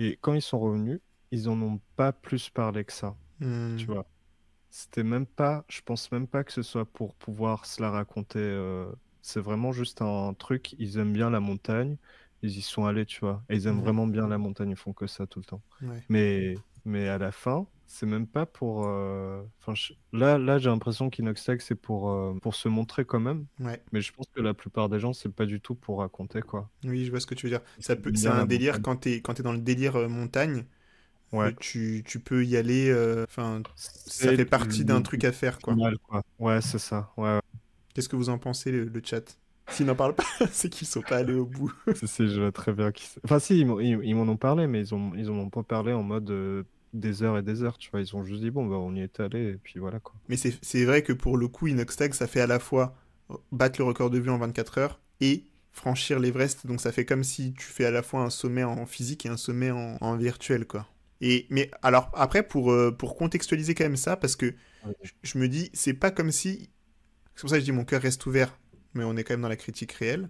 Et quand ils sont revenus, ils n'en ont pas plus parlé que ça. Tu hmm. vois. C'était même pas, je pense même pas que ce soit pour pouvoir se la raconter. Euh, c'est vraiment juste un truc. Ils aiment bien la montagne. Ils y sont allés, tu vois. Et ils aiment hmm. vraiment bien la montagne. Ils font que ça tout le temps. Mais mais à la fin, c'est même pas pour. Euh, enfin, Là, là j'ai l'impression qu'Inoxtag, c'est pour, euh, pour se montrer quand même. Ouais. Mais je pense que la plupart des gens, c'est pas du tout pour raconter, quoi. Oui, je vois ce que tu veux dire. Ça C'est un délire quand t'es... quand es dans le délire euh, montagne. Ouais. Tu... tu, peux y aller. Enfin, ça fait partie d'un truc à faire, quoi. Ouais, c'est ça. Ouais. Qu'est-ce que vous en pensez, le, chat S'ils n'en parlent pas, [laughs] c'est qu'ils sont pas allés au bout. [laughs] c'est je vois très bien. Enfin, si, ils m'en ont parlé, mais ils, ont, ils ont pas parlé en mode des heures et des heures, tu vois. Ils ont juste dit, bon, bah, on y est allé, et puis voilà, quoi. Mais c'est vrai que pour le coup, Inox ça fait à la fois euh, battre le record de vue en 24 heures et franchir l'Everest. Donc ça fait comme si tu fais à la fois un sommet en physique et un sommet en, virtuel, quoi. Et, mais alors, après, pour, euh, pour contextualiser quand même ça, parce que je, je me dis, c'est pas comme si. C'est pour ça que je dis mon cœur reste ouvert, mais on est quand même dans la critique réelle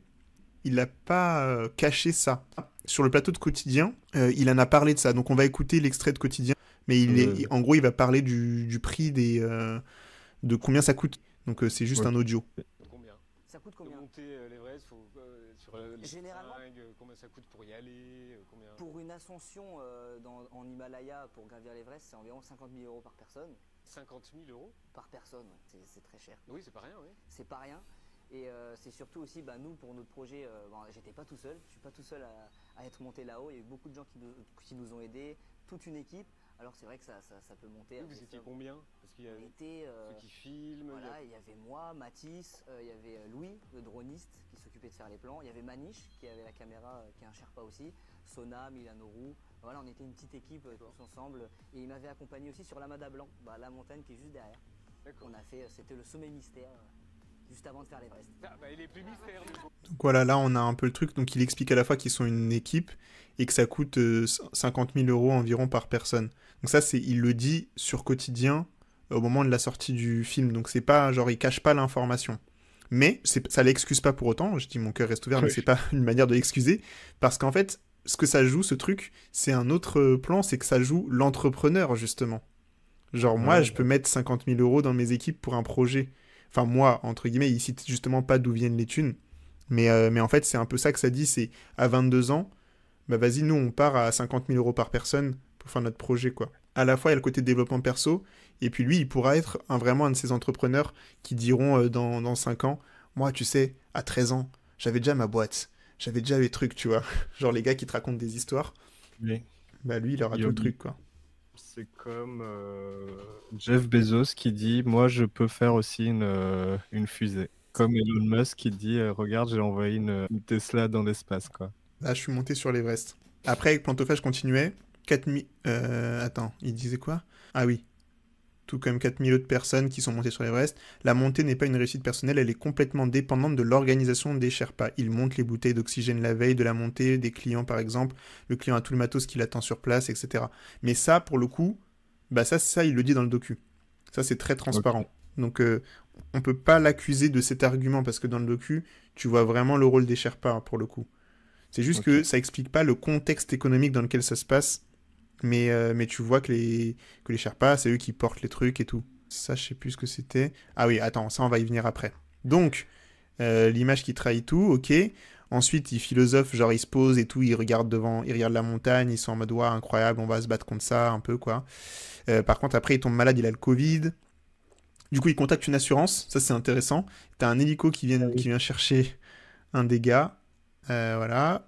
il n'a pas euh, caché ça. Sur le plateau de Quotidien, euh, il en a parlé de ça. Donc on va écouter l'extrait de Quotidien, mais il en gros, il va parler du, prix euh, de combien ça coûte. Donc c'est juste un audio. Combien Ça coûte combien monter l'Everest, faut sur les Généralement, combien ça coûte pour y aller combien... Pour une ascension en Himalaya pour gravir l'Everest, c'est environ 50 000 euros par personne. 50 000 euros Par personne, c'est très cher. Oui, c'est pas rien, oui. C'est pas rien. Et euh, c'est surtout aussi, bah, nous, pour notre projet, euh, j'étais pas tout seul, je suis pas tout seul à, être monté là-haut. Il y a eu beaucoup de gens qui nous, qui nous ont aidés, toute une équipe. Alors c'est vrai que ça, ça, peut monter. vous étiez combien Parce qu'il y avait euh, ceux qui filment. Voilà, il y, avait moi, Mathis, il y avait Louis, le droniste, qui s'occupait de faire les plans. Il y avait Maniche, qui avait la caméra, qui est un Sherpa aussi. Sona, Milanoru. Voilà, on était une petite équipe tous ensemble. Et il m'avait accompagné aussi sur l'Amada Blanc, bah, la montagne qui est juste derrière. On a fait, c'était le sommet mystère. Donc voilà, là on a un peu le truc. Donc il explique à la fois qu'ils sont une équipe et que ça coûte 50 euh, 000 euros environ par personne. Donc ça, c'est il le dit sur quotidien euh, au moment de la sortie du film. Donc c'est pas genre il cache pas l'information. Mais ça l'excuse pas pour autant. Je dis mon cœur reste ouvert, mais c'est pas [laughs] une manière de l'excuser parce qu'en fait, ce que ça joue, ce truc, c'est un autre euh, plan, c'est que ça joue l'entrepreneur justement. Genre moi, je peux mettre 50 000 euros dans mes équipes pour un projet. Enfin, moi, entre guillemets, il cite justement pas d'où viennent les thunes. Mais, euh, mais en fait, c'est un peu ça que ça dit c'est à 22 ans, bah vas-y, nous, on part à 50 000 euros par personne pour faire notre projet, quoi. À la fois, il y a le côté développement perso, et puis lui, il pourra être un, vraiment un de ces entrepreneurs qui diront euh, dans, dans 5 ans Moi, tu sais, à 13 ans, j'avais déjà ma boîte, j'avais déjà les trucs, tu vois. Genre les gars qui te racontent des histoires. Bah lui, il aura tout le truc, quoi c'est comme euh, Jeff Bezos qui dit Moi, je peux faire aussi une, euh, fusée. Comme Elon Musk qui dit euh, Regarde, j'ai envoyé une, Tesla dans l'espace. quoi. Là, je suis monté sur l'Everest. Après, avec Plantophage continuais. 4000. attends, il disait quoi Ah oui, tout comme 4000 autres personnes qui sont montées sur l'Everest, la montée n'est pas une réussite personnelle, elle est complètement dépendante de l'organisation des Sherpas. Ils montent les bouteilles d'oxygène la veille de la montée, des clients par exemple, le client a tout le matos qu'il attend sur place, etc. Mais ça, pour le coup, bah ça, ça, il le dit dans le docu. Ça, c'est très transparent. Donc, on euh, on peut pas l'accuser de cet argument parce que dans le docu, tu vois vraiment le rôle des Sherpas hein, pour le coup. C'est juste que ça explique pas le contexte économique dans lequel ça se passe mais, euh, mais tu vois que les, que les Sherpas, c'est eux qui portent les trucs et tout. Ça, je sais plus ce que c'était. Ah oui, attends, ça, on va y venir après. Donc, euh, l'image qui trahit tout, ok. Ensuite, il philosophe genre ils se posent et tout, ils regarde devant, ils regardent la montagne, ils sont en mode incroyable, on va se battre contre ça, un peu quoi. Euh, par contre, après, il tombe malade, il a le Covid. Du coup, il contacte une assurance, ça c'est intéressant. T'as un hélico qui vient, ah qui vient chercher un dégât. Euh, voilà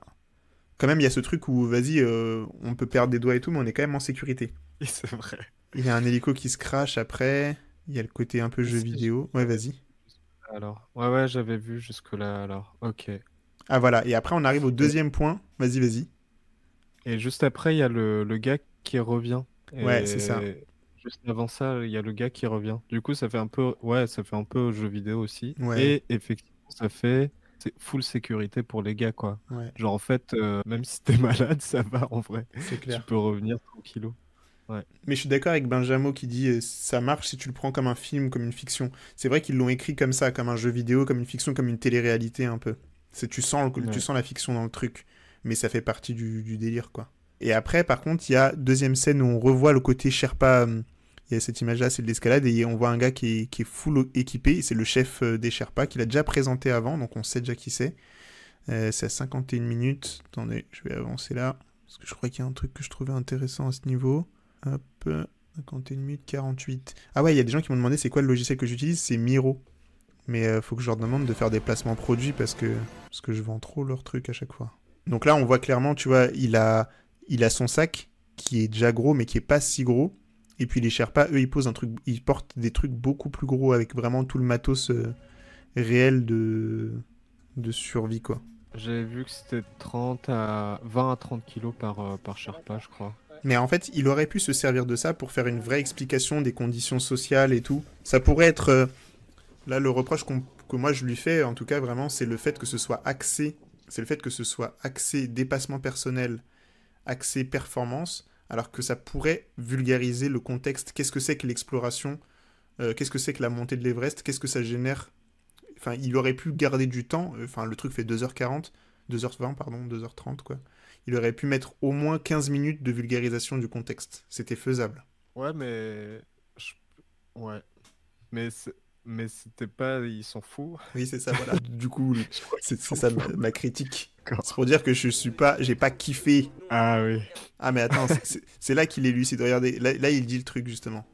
quand même, il y a ce truc où, vas-y, euh, on peut perdre des doigts et tout, mais on est quand même en sécurité. [laughs] C'est vrai. Il y a un hélico qui se crache après. Il y a le côté un peu jeu vidéo. Ouais, vas-y. Alors, ouais, ouais, j'avais vu jusque-là, alors. Ok. Ah, voilà. Et après, on arrive au deuxième point. Vas-y, vas-y. Et juste après, il y a le, le gars qui revient. ouais, c'est ça. Juste avant ça, il y a le gars qui revient. Du coup, ça fait un peu, ouais, ça fait un peu jeu vidéo aussi. Ouais. Et effectivement, ça fait full sécurité pour les gars, quoi. Genre, en fait, euh, même si t'es [laughs] malade, ça va en vrai. C'est Tu peux revenir tranquillou. Mais je suis d'accord avec Benjamin qui dit euh, ça marche si tu le prends comme un film, comme une fiction. C'est vrai qu'ils l'ont écrit comme ça, comme un jeu vidéo, comme une fiction, comme une télé-réalité un peu. C'est tu sens tu sens la fiction dans le truc, mais ça fait partie du, délire quoi. Et après, par contre, il y a deuxième scène où on revoit le côté Sherpa. Hum, il y a cette image-là, c'est de l'escalade, et on voit un gars qui est, full équipé, c'est le chef euh, des Sherpas, qu'il a déjà présenté avant, donc on sait déjà qui c'est. Euh, c'est à 51 minutes. Attendez, je vais avancer là, parce que je crois qu'il y a un truc que je trouvais intéressant à ce niveau. Hop, 51 minutes, 48. Ah ouais, il y a des gens qui m'ont demandé c'est quoi le logiciel que j'utilise, c'est Miro. Mais il euh, faut que je leur demande de faire des placements produits, parce que, que je vends trop leurs trucs à chaque fois. Donc là, on voit clairement, tu vois, il a, il a son sac, qui est déjà gros, mais qui est pas si gros et puis les Sherpas, eux, ils posent un truc, ils portent des trucs beaucoup plus gros avec vraiment tout le matos euh, réel de, de survie, quoi. J'avais vu que c'était 30 à 20 à 30 kilos par, euh, par Sherpa, je crois. Mais en fait, il aurait pu se servir de ça pour faire une vraie explication des conditions sociales et tout. Ça pourrait être. Euh, là, le reproche que moi je lui fais, en tout cas, vraiment, c'est le fait que ce soit axé. C'est le fait que ce soit axé dépassement personnel, axé performance, alors que ça pourrait vulgariser le contexte. Qu'est-ce que c'est que l'exploration euh, Qu'est-ce que c'est que la montée de l'Everest Qu'est-ce que ça génère Enfin, il aurait pu garder du temps. Euh, enfin, le truc fait 2h40, 2h20, pardon, 2h30, quoi. Il aurait pu mettre au moins 15 minutes de vulgarisation du contexte. C'était faisable. Ouais, mais. Ouais. Mais mais c'était pas ils sont fous. Oui, c'est ça, voilà. [laughs] du coup, c'est ça ma, critique. C'est pour dire que je suis pas, j'ai pas kiffé. Ah oui. Ah mais attends, c'est là qu'il est lucide. Regardez, là, là, il dit le truc justement.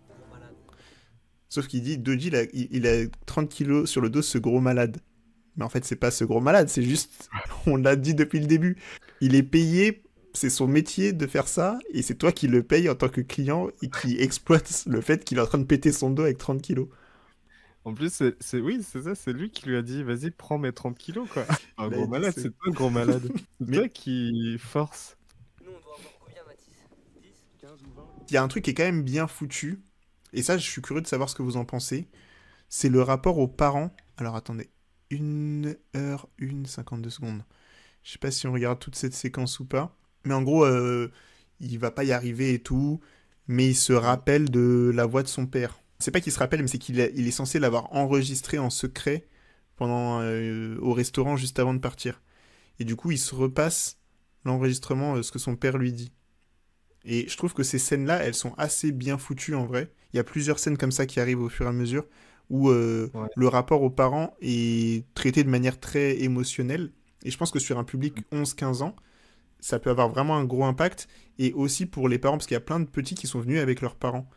Sauf qu'il dit, Doji, il a, 30 kilos sur le dos, ce gros malade. Mais en fait, c'est pas ce gros malade, c'est juste, [laughs] on l'a dit depuis le début. Il est payé c'est son métier de faire ça, et c'est toi qui le payes en tant que client et qui exploite le fait qu'il est en train de péter son dos avec 30 kilos. En plus, c'est oui, c'est ça, c'est lui qui lui a dit vas-y, prends mes 30 kilos quoi. [laughs] Un bah, gros malade, [laughs] c'est pas un gros malade. C'est toi qui force. Il y a un truc qui est quand même bien foutu, et ça, je suis curieux de savoir ce que vous en pensez. C'est le rapport aux parents. Alors attendez, 1 heure, 1 52 secondes. Je sais pas si on regarde toute cette séquence ou pas. Mais en gros, il euh, il va pas y arriver et tout, mais il se rappelle de la voix de son père c'est pas qu'il se rappelle, mais c'est qu'il est censé l'avoir enregistré en secret pendant euh, au restaurant juste avant de partir. Et du coup, il se repasse l'enregistrement, euh, ce que son père lui dit. Et je trouve que ces scènes-là, elles sont assez bien foutues en vrai. Il y a plusieurs scènes comme ça qui arrivent au fur et à mesure où euh, le rapport aux parents est traité de manière très émotionnelle. Et je pense que sur un public 11-15 ans, ça peut avoir vraiment un gros impact. Et aussi pour les parents, parce qu'il y a plein de petits qui sont venus avec leurs parents.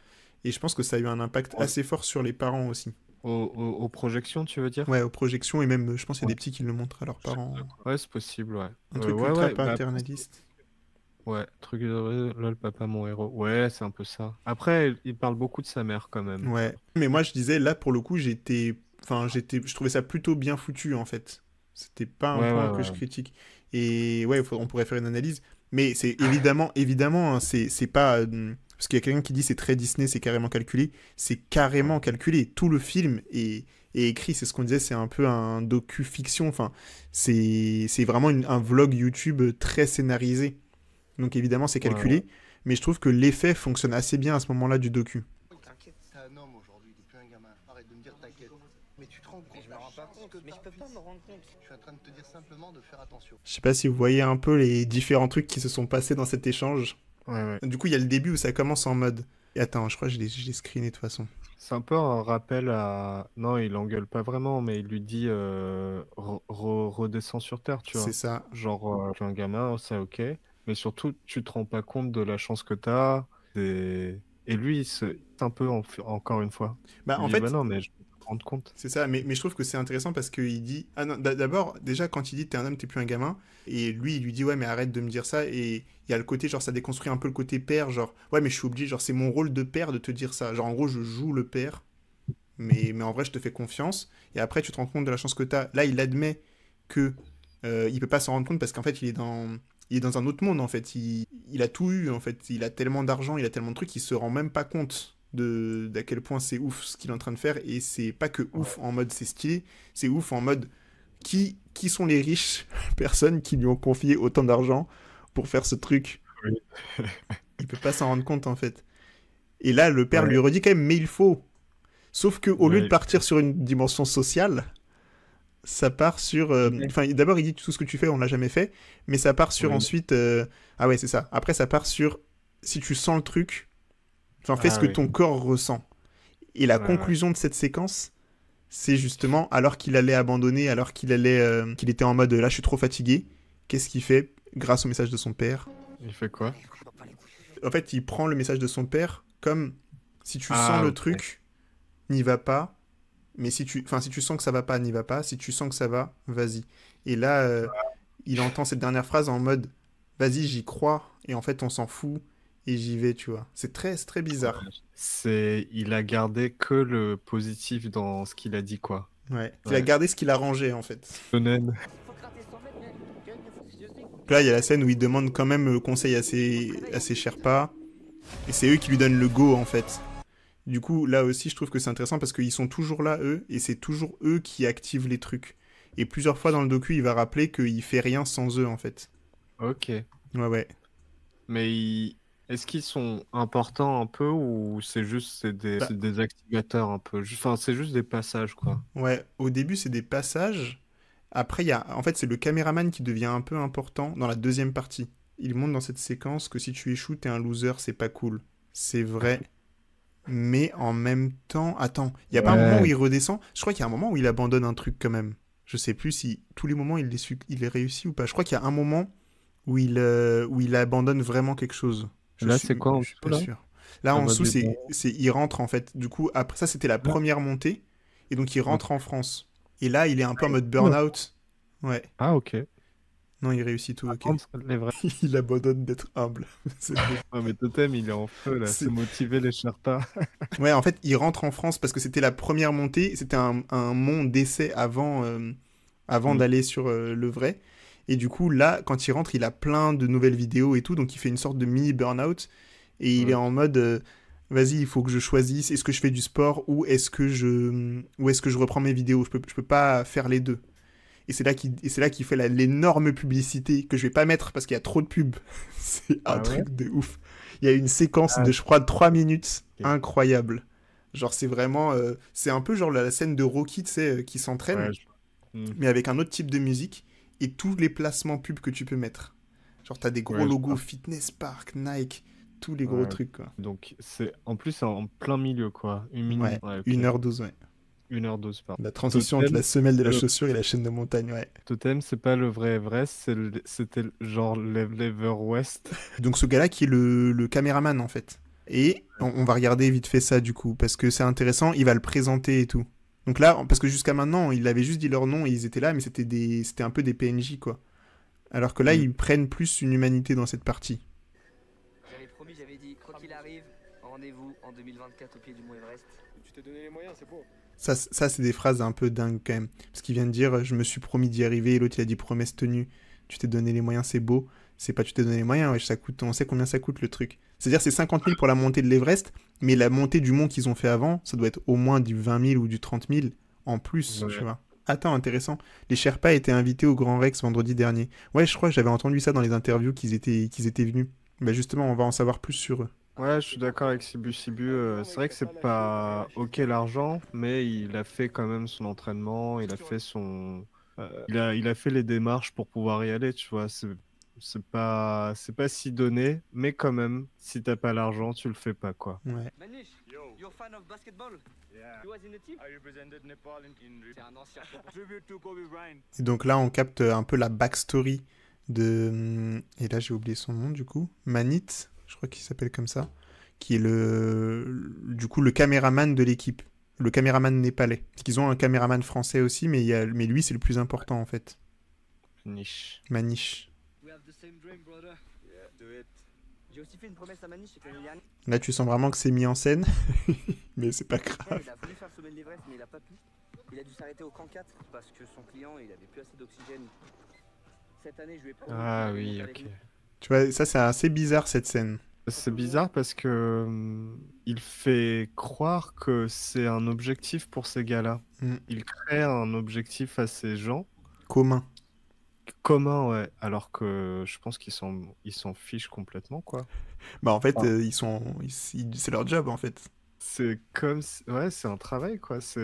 Et je pense que ça a eu un impact assez fort sur les parents aussi. Aux, projections, tu veux dire Ouais, aux projections, et même, je pense qu'il y a des petits qui le montrent à leurs parents. Ouais, c'est possible, ouais. Un euh, truc ouais, paternaliste. Bah, ouais, truc de le papa, mon héros. Ouais, c'est un peu ça. Après, il parle beaucoup de sa mère quand même. Ouais, mais moi, je disais, là, pour le coup, j'étais. Enfin, j'étais. Je trouvais ça plutôt bien foutu, en fait. C'était pas un point que je critique. Et ouais, on pourrait faire une analyse. Mais c'est évidemment, évidemment, hein, c'est pas. Euh, parce qu'il y a quelqu'un qui dit c'est très Disney, c'est carrément calculé. C'est carrément calculé. Tout le film est, écrit. C'est ce qu'on disait, c'est un peu un docu-fiction. Enfin, c'est vraiment un vlog YouTube très scénarisé. Donc évidemment, c'est calculé. Mais je trouve que l'effet fonctionne assez bien à ce moment-là du docu. je ne Je sais pas si vous voyez un peu les différents trucs qui se sont passés dans cet échange. Du coup, il y a le début où ça commence en mode. attends, je crois que je l'ai screené de toute façon. C'est un peu un rappel à. Non, il l'engueule pas vraiment, mais il lui dit euh, redescends sur Terre, tu vois. C'est ça. Genre, tu euh, es un gamin, oh, c'est ok. Mais surtout, tu te rends pas compte de la chance que tu as. Et lui, c'est un peu encore une fois. Bah, en fait. Bah mais c'est ça, mais, je trouve que c'est intéressant parce qu'il dit. Ah d'abord, déjà, quand il dit t'es un homme, t'es plus un gamin, et lui, il lui dit ouais, mais arrête de me dire ça, et il y a le côté, genre, ça déconstruit un peu le côté père, genre, ouais, mais je suis obligé, genre, c'est mon rôle de père de te dire ça. Genre, en gros, je joue le père, mais, mais en vrai, je te fais confiance, et après, tu te rends compte de la chance que t'as. Là, il admet que euh, il peut pas s'en rendre compte parce qu'en fait, il est dans il est dans un autre monde en fait. Il, a tout eu en fait. Il a tellement d'argent, il a tellement de trucs qu'il se rend même pas compte de d'à quel point c'est ouf ce qu'il est en train de faire et c'est pas que ouf en mode c'est stylé, c'est ouf en mode qui qui sont les riches [laughs] personnes qui lui ont confié autant d'argent pour faire ce truc. il peut pas s'en rendre compte en fait. Et là le père lui redit quand même mais il faut. Sauf que au lieu de partir sur une dimension sociale, ça part sur. Euh, enfin, d'abord, il dit tout ce que tu fais, on l'a jamais fait, mais ça part sur ensuite. Euh, ah ouais, c'est ça. Après, ça part sur si tu sens le truc, Enfin, fais ah ce que ton corps ressent. Et la conclusion de cette séquence, c'est justement alors qu'il allait abandonner, alors qu'il allait, euh, qu'il était en mode là, je suis trop fatigué. Qu'est-ce qu'il fait grâce au message de son père Il fait quoi En fait, il prend le message de son père comme si tu ah, sens le truc, n'y va pas. Mais si tu, enfin, si tu sens que ça va pas, n'y va pas. Si tu sens que ça va, vas-y. Et là, euh, il entend cette dernière phrase en mode, vas-y, j'y crois. Et en fait, on s'en fout et j'y vais, tu vois. C'est très, très bizarre. C'est, il a gardé que le positif dans ce qu'il a dit, quoi. Ouais. Il a gardé ce qu'il a rangé, en fait. Là, il y a la scène où il demande quand même conseil à ses, à ses Sherpas. Et c'est eux qui lui donnent le go, en fait. Du coup, là aussi, je trouve que c'est intéressant parce qu'ils sont toujours là, eux, et c'est toujours eux qui activent les trucs. Et plusieurs fois dans le docu, il va rappeler qu'il fait rien sans eux, en fait. Ok. Ouais, ouais. Mais il, est-ce qu'ils sont importants un peu ou c'est juste des, bah des, activateurs un peu Enfin, c'est juste des passages quoi. Ouais, au début c'est des passages. Après, il y a, en fait, c'est le caméraman qui devient un peu important dans la deuxième partie. Il montre dans cette séquence que si tu échoues, t'es un loser, c'est pas cool. C'est vrai. Mais en même temps, attends, il y a pas un moment où il redescend. Je crois qu'il y a un moment où il abandonne un truc quand même. Je sais plus si tous les moments il les, il réussit ou pas. Je crois qu'il y a un moment où il, euh, où il abandonne vraiment quelque chose là, c'est quoi en dessous, là Là, en dessous, c'est, c'est, il rentre en fait. Du coup, après ça, c'était la première montée. Et donc, il rentre en France. Et là, il est un peu en mode burn-out. Ouais. Ah, ok. Non, il réussit tout, ok. [laughs] il abandonne d'être humble. non, [laughs] ah, mais Totem, il est en feu, là. C'est motivé, les Sherpas. [laughs] ouais, en fait, il rentre en France parce que c'était la première montée. C'était un, un mont d'essai avant, euh, avant mm. d'aller sur euh, le vrai. Et du coup, là, quand il rentre, il a plein de nouvelles vidéos et tout, donc il fait une sorte de mini burn-out. Et il est en mode, euh, vas-y, il faut que je choisisse, est-ce que je fais du sport ou est-ce que je, est-ce que je reprends mes vidéos Je peux, je peux pas faire les deux. Et c'est là qu'il, c'est là fait l'énorme publicité que je vais pas mettre parce qu'il y a trop de pubs. [laughs] c'est un ah truc de ouf. Il y a une séquence ah. de, je crois, 3 minutes incroyable. Genre, c'est vraiment, euh, c'est un peu genre la, scène de Rocky, tu sais, euh, qui s'entraîne, hmm. mais avec un autre type de musique et tous les placements pubs que tu peux mettre. Genre, t'as des gros logos Fitness Park, Nike, tous les gros trucs, quoi. Donc, c'est en plus en plein milieu, quoi. Une minute. Ouais, okay. 1h12, ouais. 1h12, pardon. La transition entre la semelle de la chaussure et la chaîne de montagne, ouais. Totem, c'est pas le vrai Everest, c'était le... genre West. [laughs] Donc, ce gars-là qui est le, caméraman, en fait. Et on va regarder vite fait ça, du coup, parce que c'est intéressant, il va le présenter et tout. Donc là, parce que jusqu'à maintenant, ils avaient juste dit leur nom et ils étaient là, mais c'était des, un peu des PNJ quoi. Alors que là, mm. ils prennent plus une humanité dans cette partie. J'avais promis, j'avais dit, quoi qu'il arrive, rendez-vous en 2024 au pied du Mont Everest. Tu t'es donné les moyens, c'est beau. Ça, c'est des phrases un peu dingues quand même. Parce qu'il vient de dire, je me suis promis d'y arriver, et l'autre il a dit promesse tenue. Tu t'es donné les moyens, c'est beau. C'est pas tu t'es donné les moyens, ça coûte, on sait combien ça coûte le truc. C'est-à-dire c'est 50 000 pour la montée de l'Everest, mais la montée du mont qu'ils ont fait avant, ça doit être au moins du 20 000 ou du 30 000 en plus, tu vois. Attends, intéressant. Les Sherpas étaient invités au Grand Rex vendredi dernier. Ouais, je crois que j'avais entendu ça dans les interviews qu'ils étaient, qu'ils étaient venus. Bah justement, on va en savoir plus sur eux. Ouais, je suis d'accord avec Sibu Sibu. Euh, c'est vrai que c'est pas ok l'argent, mais il a fait quand même son entraînement, il a fait son, euh, il a, il a fait les démarches pour pouvoir y aller, tu vois c'est pas c'est pas si donné, mais quand même, si t'as pas l'argent, tu le fais pas quoi. Et donc là, on capte un peu la backstory de et là j'ai oublié son nom du coup, Manit, je crois qu'il s'appelle comme ça, qui est le du coup le caméraman de l'équipe, le caméraman népalais. Parce qu'ils ont un caméraman français aussi, mais il mais lui c'est le plus important en fait. Manish. Manish. Là, tu sens vraiment que c'est mis en scène, [laughs] mais c'est pas grave. Ah oui, ok. Tu vois, ça, c'est assez bizarre cette scène. C'est bizarre parce que hum, il fait croire que c'est un objectif pour ces gars-là. Mm. Il crée un objectif à ces gens. Communs commun, ouais. Alors que je pense qu'ils s'en ils s'en fichent complètement, quoi. [laughs] Bah en fait, euh, ils sont, c'est leur job en fait. C'est comme, ouais, c'est un travail, quoi. C'est,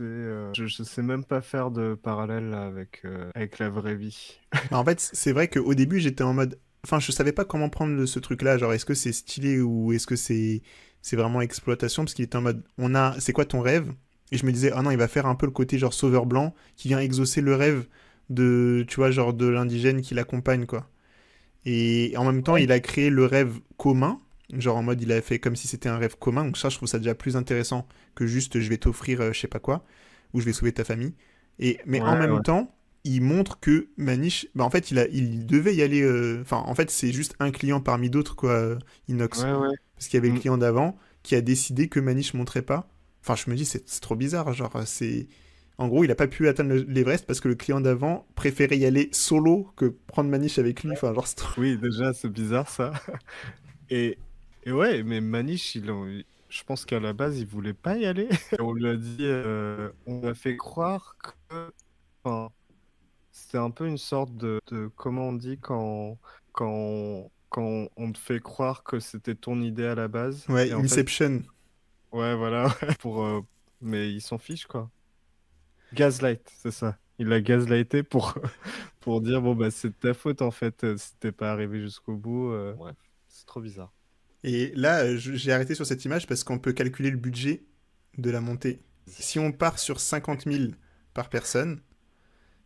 euh, je, sais même pas faire de parallèle avec euh, avec la vraie vie. [laughs] Bah, en fait, c'est vrai qu'au début, j'étais en mode, enfin, je savais pas comment prendre ce truc-là. Genre, est-ce que c'est stylé ou est-ce que c'est c'est vraiment exploitation Parce qu'il était en mode, on a, c'est quoi ton rêve et je me disais, ah non, il va faire un peu le côté genre sauveur blanc qui vient exaucer le rêve de, tu vois, genre de l'indigène qui l'accompagne, quoi. Et en même temps, il a créé le rêve commun, genre en mode il a fait comme si c'était un rêve commun, donc ça, je trouve ça déjà plus intéressant que juste je vais t'offrir euh, je sais pas quoi, ou je vais sauver ta famille. Et, mais en même temps, il montre que Maniche, bah en fait, il, a, il devait y aller. Euh, enfin, en fait, c'est juste un client parmi d'autres, quoi, euh, Inox. Parce qu'il y avait le mm. client d'avant qui a décidé que Maniche montrait pas. Enfin, je me dis, c'est trop bizarre. Genre, c'est. En gros, il n'a pas pu atteindre l'Everest parce que le client d'avant préférait y aller solo que prendre Maniche avec lui. Enfin, genre... Oui, déjà, c'est bizarre ça. [laughs] Et, ouais, mais Maniche, il je pense qu'à la base, il voulait pas y aller. [laughs] on lui a dit, euh, on a fait croire que. Enfin, c'est un peu une sorte de, Comment on dit quand. quand on te fait croire que c'était ton idée à la base. Ouais, Inception. Ouais, voilà. [laughs] Pour, euh, Mais il s'en fiche, quoi. Gaslight, c'est ça. Il l'a gaslighté pour, [laughs] pour dire bon, bah, c'est de ta faute en fait, euh, si t'es pas arrivé jusqu'au bout. Euh. Ouais, c'est trop bizarre. Et là, euh, j'ai arrêté sur cette image parce qu'on peut calculer le budget de la montée. Si on part sur 50 000 par personne,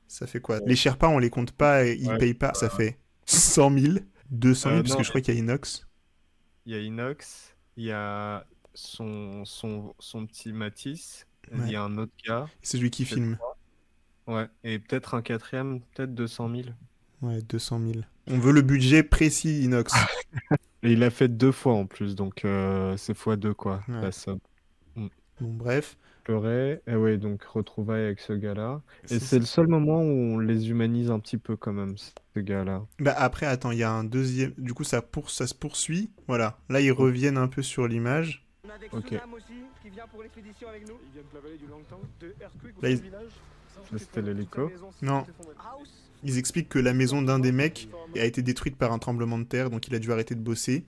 ça fait quoi Les Sherpas, on les compte pas, ils payent pas. Ça fait 100 000, 200 000, parce que je crois qu'il y a Inox. Il y a Inox, il y a son, son, son petit Matisse, il y a un autre gars. C'est lui qui filme. Ouais, et peut-être un quatrième, peut-être 200 000. Ouais, 200 000. On veut le budget précis, Inox. [laughs] et il l'a fait deux fois en plus, donc euh, c'est fois deux, quoi, la somme. Mm. Bon, bref. et eh ouais, donc retrouvailles avec ce gars-là. Et c'est le seul moment où on les humanise un petit peu, quand même, ce gars-là. Bah après, attends, il y a un deuxième. Du coup, ça, ça se poursuit. Voilà. Là, ils reviennent un peu sur l'image. On a aussi, qui vient pour l'expédition avec nous. Il C'était l'hélico. Non. Ils expliquent que la maison d'un des mecs a été détruite par un tremblement de terre, donc il a dû arrêter de bosser.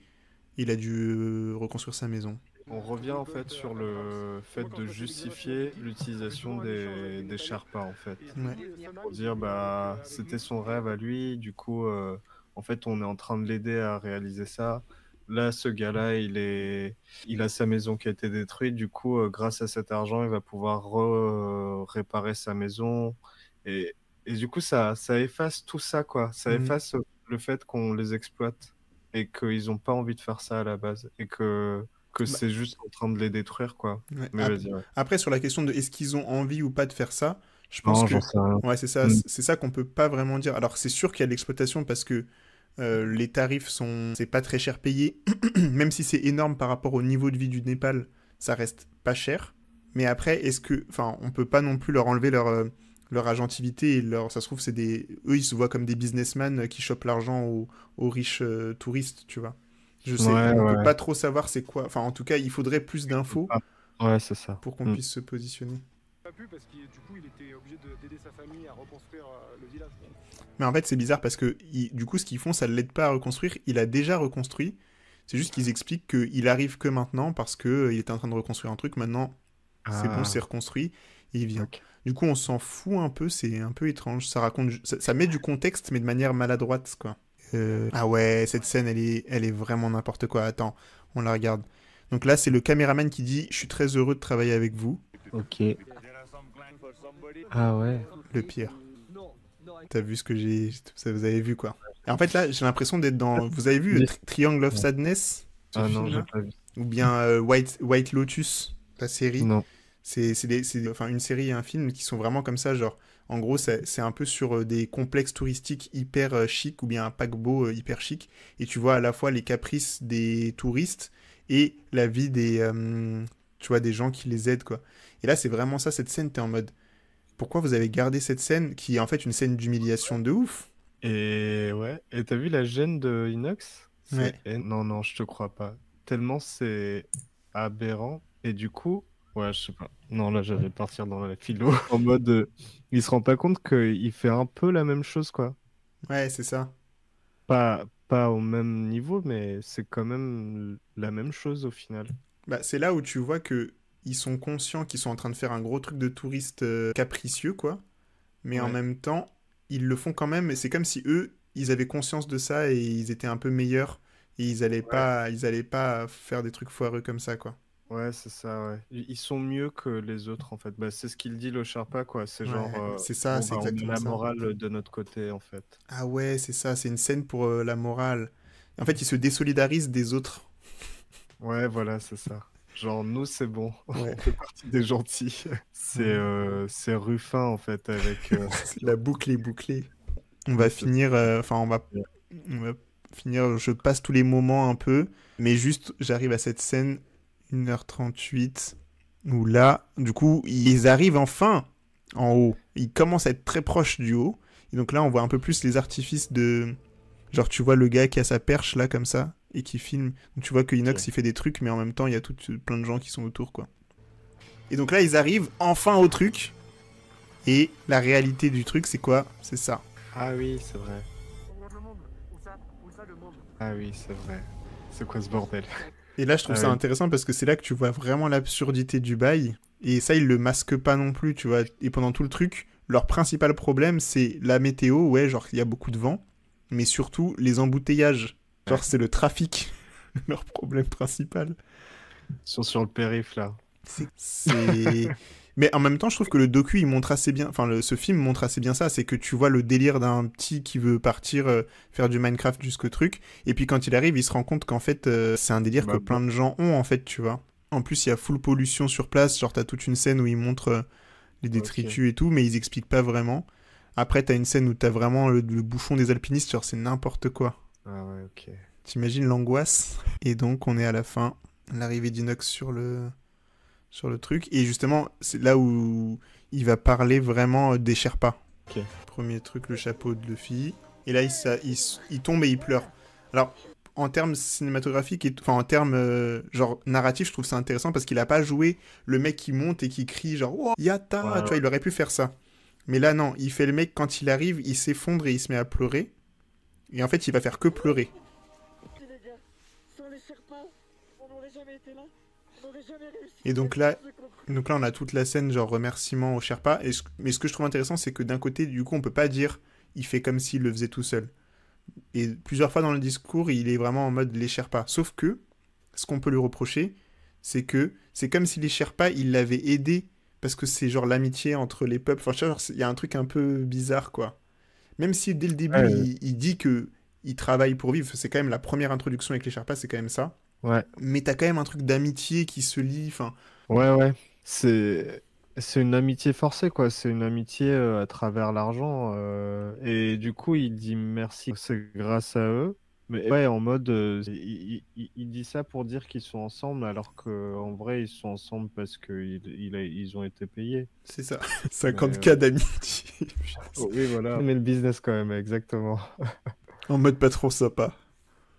Il a dû euh, reconstruire sa maison. On revient en fait sur le fait de justifier l'utilisation des, des en fait. Ouais. Pour dire bah c'était son rêve à lui, du coup euh, en fait on est en train de l'aider à réaliser ça. Là, ce gars-là, il, est... il a sa maison qui a été détruite. Du coup, euh, grâce à cet argent, il va pouvoir euh, réparer sa maison. Et, et du coup, ça, ça efface tout ça, quoi. Ça mhm. efface euh, le fait qu'on les exploite et qu'ils n'ont pas envie de faire ça à la base. Et que que bah c'est juste en train de les détruire, quoi. Mais après, sur la question de est-ce qu'ils ont envie ou pas de faire ça, je pense que c'est ça, mm. c'est ça qu'on peut pas vraiment dire. Alors c'est sûr qu'il y a l'exploitation parce que euh, les tarifs sont, c'est pas très cher payé, [clears throat] même si c'est énorme par rapport au niveau de vie du Népal, ça reste pas cher. Mais après, est-ce que, enfin, on peut pas non plus leur enlever leur euh, leur agentivité ça se trouve, c'est des, eux ils se voient comme des businessmen qui chopent l'argent aux, riches euh, touristes, tu vois. Je sais, on peut pas trop savoir c'est quoi. Enfin, en tout cas, il faudrait plus d'infos. Ouais, c'est ça. Pour qu'on mm. puisse se positionner parce que coup, il était obligé d'aider sa famille à reconstruire euh, le village. Mais en fait, c'est bizarre parce que du coup, ce qu'ils font, ça ne l'aide pas à reconstruire. Il a déjà reconstruit. C'est juste qu'ils expliquent qu'il arrive que maintenant parce qu'il euh, il était en train de reconstruire un truc. Maintenant, c'est bon, ah. c'est reconstruit. Et il vient. Du coup, on s'en fout un peu. C'est un peu étrange. Ça raconte, ça, met du contexte, mais de manière maladroite, quoi. Euh. Ah ouais, cette scène, elle est, elle est vraiment n'importe quoi. Attends, on la regarde. Donc là, c'est le caméraman qui dit Je suis très heureux de travailler avec vous. Ok. Ah ouais. Le pire. T'as vu ce que j'ai. Vous avez vu quoi. en fait, là, j'ai l'impression d'être dans. Vous avez vu Triangle of Sadness Ah non, j'ai pas vu. Ou bien euh, White, White Lotus, la série Non. C'est une série et un film qui sont vraiment comme ça, genre. En gros, c'est un peu sur euh, des complexes touristiques hyper euh, chic ou bien un paquebot hyper chic. Et tu vois à la fois les caprices des touristes et la vie des, tu vois, des gens qui les aident, quoi. Et là, c'est vraiment ça, cette scène, t'es en mode, pourquoi vous avez gardé cette scène qui est en fait une scène d'humiliation de ouf Et ouais, et t'as vu la gêne de Inox Non, non, je te crois pas. Tellement c'est aberrant. Et du coup, ouais, je sais pas. Non, là, j'avais partir dans la philo [laughs] en mode. Euh, il se rend pas compte qu'il fait un peu la même chose, quoi. Ouais, c'est ça. Pas, pas au même niveau, mais c'est quand même la même chose au final. Bah, c'est là où tu vois que ils sont conscients qu'ils sont en train de faire un gros truc de touriste euh, capricieux, quoi. Mais en même temps, ils le font quand même. Et c'est comme si eux, ils avaient conscience de ça et ils étaient un peu meilleurs. Et ils allaient, pas, ils pas faire des trucs foireux comme ça, quoi. Ouais, c'est ça, ouais. Ils sont mieux que les autres, en fait. Bah, c'est ce qu'il dit, le Sharpa, quoi. C'est genre. Euh, c'est ça, c'est bah, exactement La morale de notre côté, en fait. Ah ouais, c'est ça, c'est une scène pour euh, la morale. En fait, ils se désolidarisent des autres. Ouais, voilà, c'est ça. Genre, nous, c'est bon. [laughs] On fait partie des gentils. [laughs] Euh, c'est Ruffin, en fait, avec. Euh, [laughs] la boucle est bouclée. On va finir. Euh, enfin, on, va, on va finir. Je passe tous les moments un peu. Mais juste, j'arrive à cette scène, 1h38, où là, du coup, ils arrivent enfin en haut. Ils commencent à être très proches du haut. Et donc là, on voit un peu plus les artifices de. Genre, tu vois le gars qui a sa perche là, comme ça et qui filme. Donc tu vois que Inox il fait des trucs, mais en même temps il y a tout, plein de gens qui sont autour quoi. Et donc là ils arrivent enfin au truc. Et la réalité du truc c'est quoi C'est ça. Ah oui c'est vrai. Ah oui c'est vrai. C'est quoi ce bordel Et là je trouve ah ça intéressant parce que c'est là que tu vois vraiment l'absurdité du bail. Et ça ils le masquent pas non plus tu vois. Et pendant tout le truc leur principal problème c'est la météo ouais genre il y a beaucoup de vent. Mais surtout les embouteillages c'est le trafic, [laughs] leur problème principal. Sur, sur le périph', là. Mais en même temps, je trouve que le docu, il montre assez bien, enfin, ce film montre assez bien ça. C'est que tu vois le délire d'un petit qui veut partir euh, faire du Minecraft jusqu'au truc. Et puis quand il arrive, il se rend compte qu'en fait, euh, c'est un délire bah que plein de gens ont, en fait, tu vois. En plus, il y a full pollution sur place. Genre, t'as toute une scène où ils montrent euh, les détritus et tout, mais ils expliquent pas vraiment. Après, t'as une scène où t'as vraiment le, le bouchon des alpinistes. Genre, c'est n'importe quoi. Ah ouais, ok. T'imagines l'angoisse Et donc, on est à la fin, l'arrivée d'Inox sur le, sur le truc. Et justement, c'est là où il va parler vraiment euh, des Sherpas. Premier truc, le chapeau de Luffy. Et là, il, ça, il, tombe et il pleure. Alors, en termes cinématographiques, et, enfin en termes euh, genre narratif, je trouve ça intéressant parce qu'il a pas joué le mec qui monte et qui crie genre oh, Yata, tu vois, il aurait pu faire ça. Mais là non, il fait le mec quand il arrive, il s'effondre et il se met à pleurer. Et en fait, il va faire que pleurer. Et donc là, donc là, on a toute la scène genre remerciement au Sherpa. Et mais ce que je trouve intéressant, c'est que d'un côté, du coup, on peut pas dire il fait comme s'il le faisait tout seul. Et plusieurs fois dans le discours, il est vraiment en mode les Sherpas. Sauf que ce qu'on peut lui reprocher, c'est que c'est comme si les Sherpas, ils l'avaient aidé parce que c'est genre l'amitié entre les peuples. Enfin, il y a un truc un peu bizarre, quoi. Même si dès le début, il, dit que il travaille pour vivre, c'est quand même la première introduction avec les Sherpas, c'est quand même ça. Ouais. Mais t'as quand même un truc d'amitié qui se lie. Fin... Ouais, ouais. C'est c'est une amitié forcée, quoi. C'est une amitié euh, à travers l'argent. Euh. Et du coup, il dit merci. C'est grâce à eux. Mais ouais, en mode, euh, il, dit ça pour dire qu'ils sont ensemble, alors qu'en vrai, ils sont ensemble parce qu'ils ils ont été payés. C'est ça, 50K [laughs] d'amitié oh, oui, voilà. Mais le business quand même, exactement. [laughs] en mode pas trop sympa.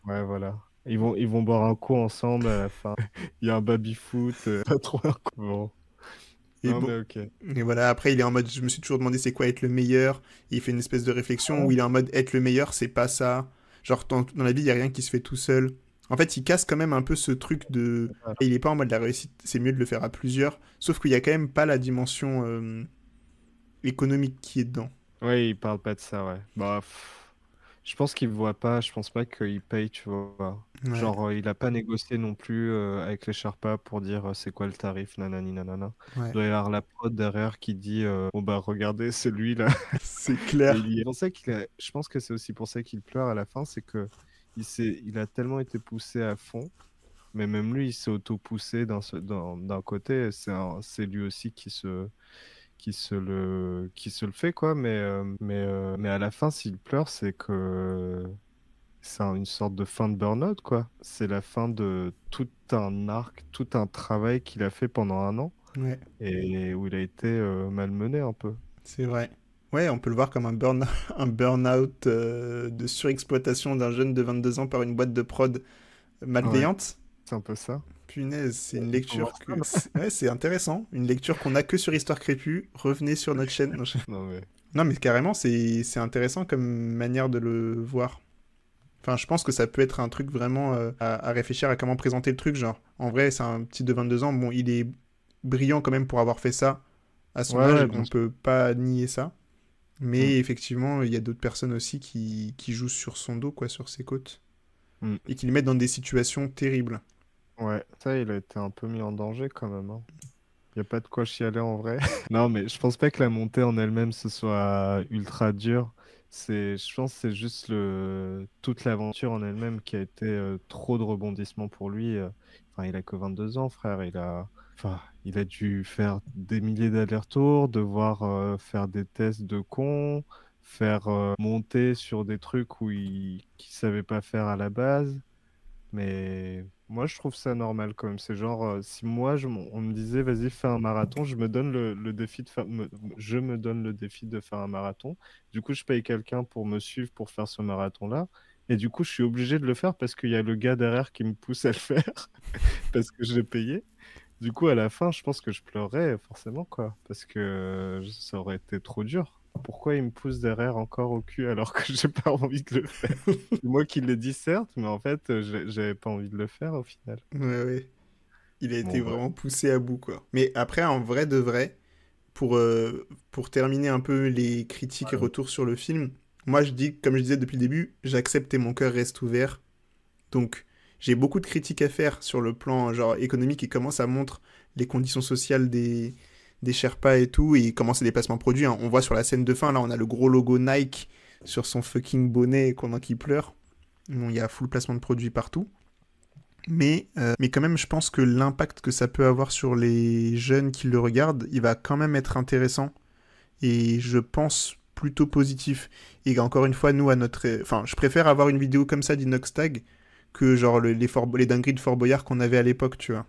Ouais, voilà. Ils vont, ils vont boire un coup ensemble à la fin. Il y a un baby-foot. Euh. pas trop un coup. Et, et voilà, après il est en mode je me suis toujours demandé c'est quoi être le meilleur. il fait une espèce de réflexion où il est en mode être le meilleur, c'est pas ça. Genre dans, la vie, il n'y a rien qui se fait tout seul. En fait, il casse quand même un peu ce truc de. Et il est pas en mode la réussite, c'est mieux de le faire à plusieurs. Sauf qu'il y a quand même pas la dimension. Euh, économique qui est dedans. Oui, il parle pas de ça, ouais. Bah, je pense qu'il voit pas, je pense pas qu'il paye, tu vois. Genre, euh, il a pas négocié non plus euh, avec les Sherpa pour dire euh, c'est quoi le tarif, nanani, nanana. Il doit y avoir la prod derrière qui dit Bon, bah, regardez, c'est lui là. c'est clair. Je pense que c'est aussi pour ça qu'il pleure à la fin, c'est que il, il a tellement été poussé à fond mais même lui, il s'est auto-poussé d'un ce... côté. C'est un... lui aussi qui se, qui se le, qui se le fait, quoi. Mais, euh, mais, euh, mais à la fin, s'il pleure, c'est que c'est une sorte de fin de burn-out, quoi. C'est la fin de tout un arc, tout un travail qu'il a fait pendant un an. Et où il a été euh, malmené un peu. C'est vrai. Ouais, on peut le voir comme un [laughs] burn-out un burn de surexploitation d'un jeune de 22 ans par une boîte de prod malveillante. C'est un peu ça. Punaise, c'est une lecture. Ouais, c'est intéressant. Une lecture qu'on a que sur Histoire Crépue. Revenez sur notre chaîne. [laughs] Non, mais, carrément, c'est intéressant comme manière de le voir. Enfin, je pense que ça peut être un truc vraiment euh, à, réfléchir à comment présenter le truc. Genre, en vrai, c'est un petit de 22 ans. Bon, il est brillant quand même pour avoir fait ça à son âge. On peut pas nier ça. Mais mm. effectivement, il y a d'autres personnes aussi qui, jouent sur son dos, quoi, sur ses côtes. Mm. Et qui le mettent dans des situations terribles. Ouais, ça, il a été un peu mis en danger quand même. Hein. Il Y a pas de quoi chialer en vrai. [laughs] non, mais je pense pas que la montée en elle-même ce soit ultra dur. C'est, je pense, c'est juste le toute l'aventure en elle-même qui a été euh, trop de rebondissements pour lui. Euh. il a que 22 ans, frère. Il a, enfin, il a dû faire des milliers d'allers-retours, devoir euh, faire des tests de con, faire monter sur des trucs où il savait pas faire à la base. Mais moi, je trouve ça normal quand même. C'est genre, euh, si moi, je, on me disait, vas-y, fais un marathon, je me donne le, défi de faire, je me donne le défi de faire un marathon. Du coup, je paye quelqu'un pour me suivre pour faire ce marathon-là. Et du coup, je suis obligé de le faire parce qu'il y a le gars derrière qui me pousse à le [laughs] faire parce que j'ai payé. Du coup, à la fin, je pense que je pleurerais forcément, quoi, parce que ça aurait été trop dur pourquoi il me pousse derrière encore au cul alors que [laughs] j'ai pas envie de le faire C'est moi qui le dis certes, mais en fait, euh, j'avais pas envie de le faire au final. Oui, ouais. Il a été bah. vraiment poussé à bout, quoi. Mais après, en vrai de vrai, pour, euh, pour terminer un peu les critiques et retours sur le film, moi, je dis, comme je disais depuis le début, j'accepte et mon cœur reste ouvert. Donc, j'ai beaucoup de critiques à faire sur le plan genre économique et comment ça montre les conditions sociales des, des Sherpas et tout, et comment c'est des placements produits. Hein. On voit sur la scène de fin, là, on a le gros logo Nike sur son fucking bonnet a qui pleure. Bon, il y a full placement de produits partout. Mais, euh, mais quand même, je pense que l'impact que ça peut avoir sur les jeunes qui le regardent, il va quand même être intéressant. Et je pense plutôt positif. Et encore une fois, nous, à notre. Enfin, je préfère avoir une vidéo comme ça d'Inoxtag que genre les, les dingueries de Fort Boyard qu'on avait à l'époque, tu vois.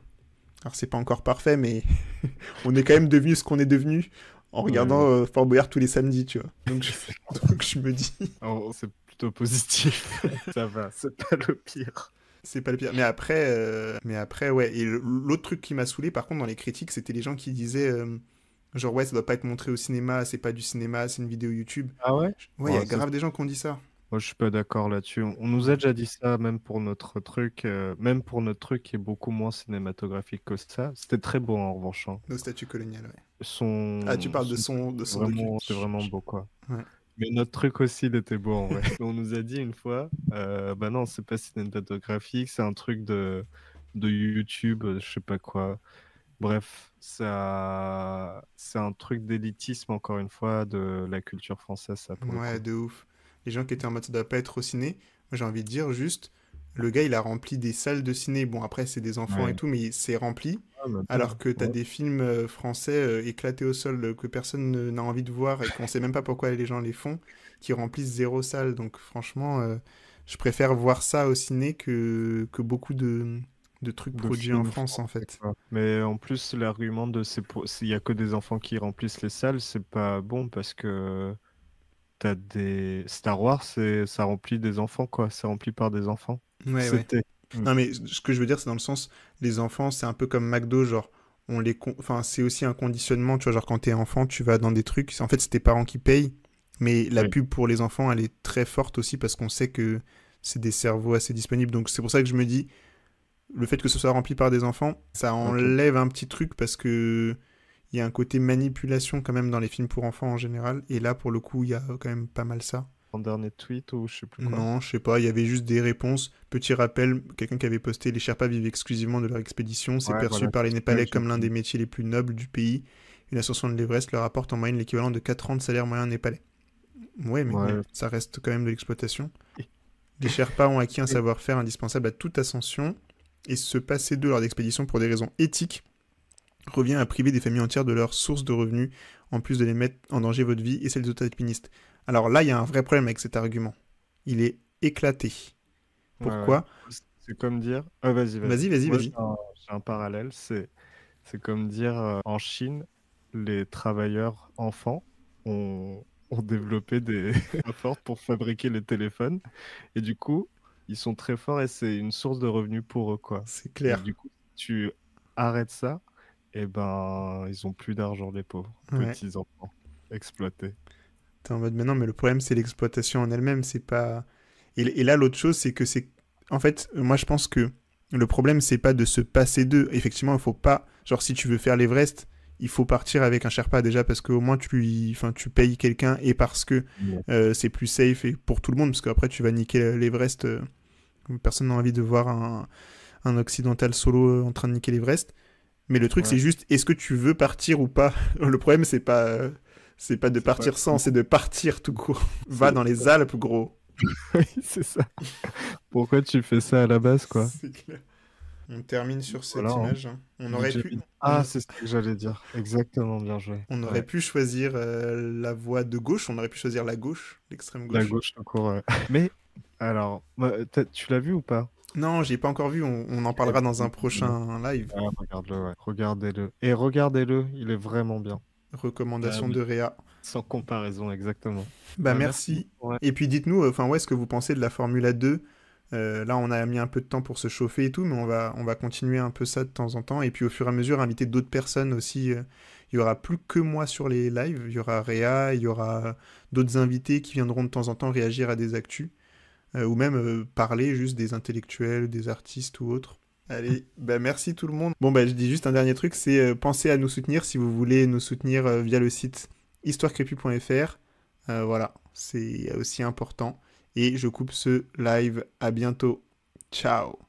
Alors c'est pas encore parfait, mais [laughs] on est quand même devenu ce qu'on est devenu en regardant euh, Fort Boyard tous les samedis, tu vois. Donc je, [laughs] [laughs] me dis. Oh, c'est plutôt positif. Ça va, c'est pas le pire. C'est pas le pire. Mais après, euh, mais après ouais. Et l'autre truc qui m'a saoulé, par contre, dans les critiques, c'était les gens qui disaient. Euh, genre ouais ça doit pas être montré au cinéma, c'est pas du cinéma, c'est une vidéo YouTube. Ah ouais Ouais, il y a oh, grave des gens qui ont dit ça. Moi, je suis pas d'accord là-dessus. On, nous a déjà dit ça, même pour notre truc, euh, même pour notre truc qui est beaucoup moins cinématographique que ça. C'était très beau en revanche. Nos hein. Le statut colonial, ouais. Ah, tu parles de son, de son C'est vraiment beau, quoi. Mais notre truc aussi, il était beau en vrai. [laughs] on nous a dit une fois, euh, bah non, c'est pas cinématographique, c'est un truc de, de YouTube, euh, je sais pas quoi. Bref, ça, c'est un truc d'élitisme, encore une fois, de la culture française, Ouais, de ouf les gens qui étaient en mode ça doit pas être au ciné, j'ai envie de dire juste, le gars il a rempli des salles de ciné, bon après c'est des enfants et tout, mais c'est rempli, ah, bah, alors que tu as des films euh, français euh, éclatés au sol euh, que personne n'a envie de voir et qu'on sait même pas pourquoi les gens les font, qui remplissent zéro salle, donc franchement je préfère voir ça au ciné que, que beaucoup de trucs produits en France, en fait. Mais en plus l'argument de c'est il y a que des enfants qui remplissent les salles, c'est pas bon parce que t'as des Star Wars, c'est ça remplit des enfants quoi, c'est rempli par des enfants. Ouais, mm. Non mais ce que je veux dire c'est dans le sens les enfants c'est un peu comme McDo genre on les enfin c'est aussi un conditionnement tu vois genre quand t'es enfant tu vas dans des trucs en fait c'est tes parents qui payent mais la pub pour les enfants elle est très forte aussi parce qu'on sait que c'est des cerveaux assez disponibles donc c'est pour ça que je me dis le fait que ce soit rempli par des enfants ça enlève un petit truc parce que il y a un côté manipulation quand même dans les films pour enfants en général. Et là, pour le coup, il y a quand même pas mal ça. En dernier tweet ou je sais plus quoi. Non, je sais pas. Il y avait juste des réponses. Petit rappel, quelqu'un qui avait posté les Sherpas vivent exclusivement de leur expédition. C'est perçu par les Népalais comme l'un des métiers les plus nobles du pays. Une ascension de l'Everest leur apporte en moyenne l'équivalent de 4 ans de salaire moyen népalais. Ouais, mais ça reste quand même de l'exploitation. Les Sherpas ont acquis un savoir-faire indispensable à toute ascension et se passer d'eux lors d'expédition pour des raisons éthiques revient à priver des familles entières de leurs sources de revenus, en plus de les mettre en danger votre vie et celle des autres alpinistes. Alors là, il y a un vrai problème avec cet argument. Il est éclaté. Pourquoi C'est comme dire... Ah, vas-y, vas-y. Vas-y, J'ai un, parallèle, c'est... C'est comme dire, euh, en Chine, les travailleurs enfants ont, ont développé des [laughs] apports pour fabriquer les téléphones. Et du coup, ils sont très forts et c'est une source de revenus pour eux. quoi. C'est clair. du coup, tu arrêtes ça, eh ben, ils ont plus d'argent, les pauvres petits enfants exploités. T'es en mode, mais mais le problème, c'est l'exploitation en elle-même, c'est pas. Et, là, l'autre chose, c'est que c'est. En fait, moi, je pense que le problème, c'est pas de se passer d'eux. Effectivement, il faut pas. Genre, si tu veux faire l'Everest, il faut partir avec un Sherpa déjà parce qu'au moins tu, enfin, tu payes quelqu'un et parce que euh, c'est plus safe et pour tout le monde parce qu'après tu vas niquer l'Everest. Euh, personne n'a envie de voir un, un occidental solo euh, en train de niquer l'Everest. Mais le truc, c'est juste, est-ce que tu veux partir ou pas [laughs] Le problème, c'est pas, euh, c'est pas de partir sans, c'est de partir tout court. [laughs] Va dans les Alpes, gros. [laughs] oui, c'est ça. Pourquoi tu fais ça à la base, quoi On termine sur cette hein. image. On aurait pu. Ah, hmm. c'est ce que j'allais dire. Exactement, bien joué. On aurait pu choisir euh, la voie de gauche. On aurait pu choisir la gauche, l'extrême gauche. La gauche, encore. Mais alors, tu l'as vu ou pas non, j'ai pas encore vu. On, en parlera dans un prochain live. le regardez-le. Et regardez-le, il est vraiment bien. Recommandation ah de Réa. Sans comparaison, exactement. Bah, bah merci. Et puis dites-nous, euh, enfin, ouais, ce que vous pensez de la Formule 2. Euh, là, on a mis un peu de temps pour se chauffer et tout, mais on va, on va continuer un peu ça de temps en temps. Et puis au fur et à mesure, inviter d'autres personnes aussi. Euh. il y aura plus que moi sur les lives. Il y aura Réa, il y aura d'autres invités qui viendront de temps en temps réagir à des actus. Euh, ou même euh, parler juste des intellectuels, des artistes ou autres. Allez, bah merci tout le monde. Bon, bah, je dis juste un dernier truc, c'est euh, penser à nous soutenir si vous voulez nous soutenir via le site histoirecrépue.fr. voilà, c'est aussi important. Et je coupe ce live. À bientôt. Ciao.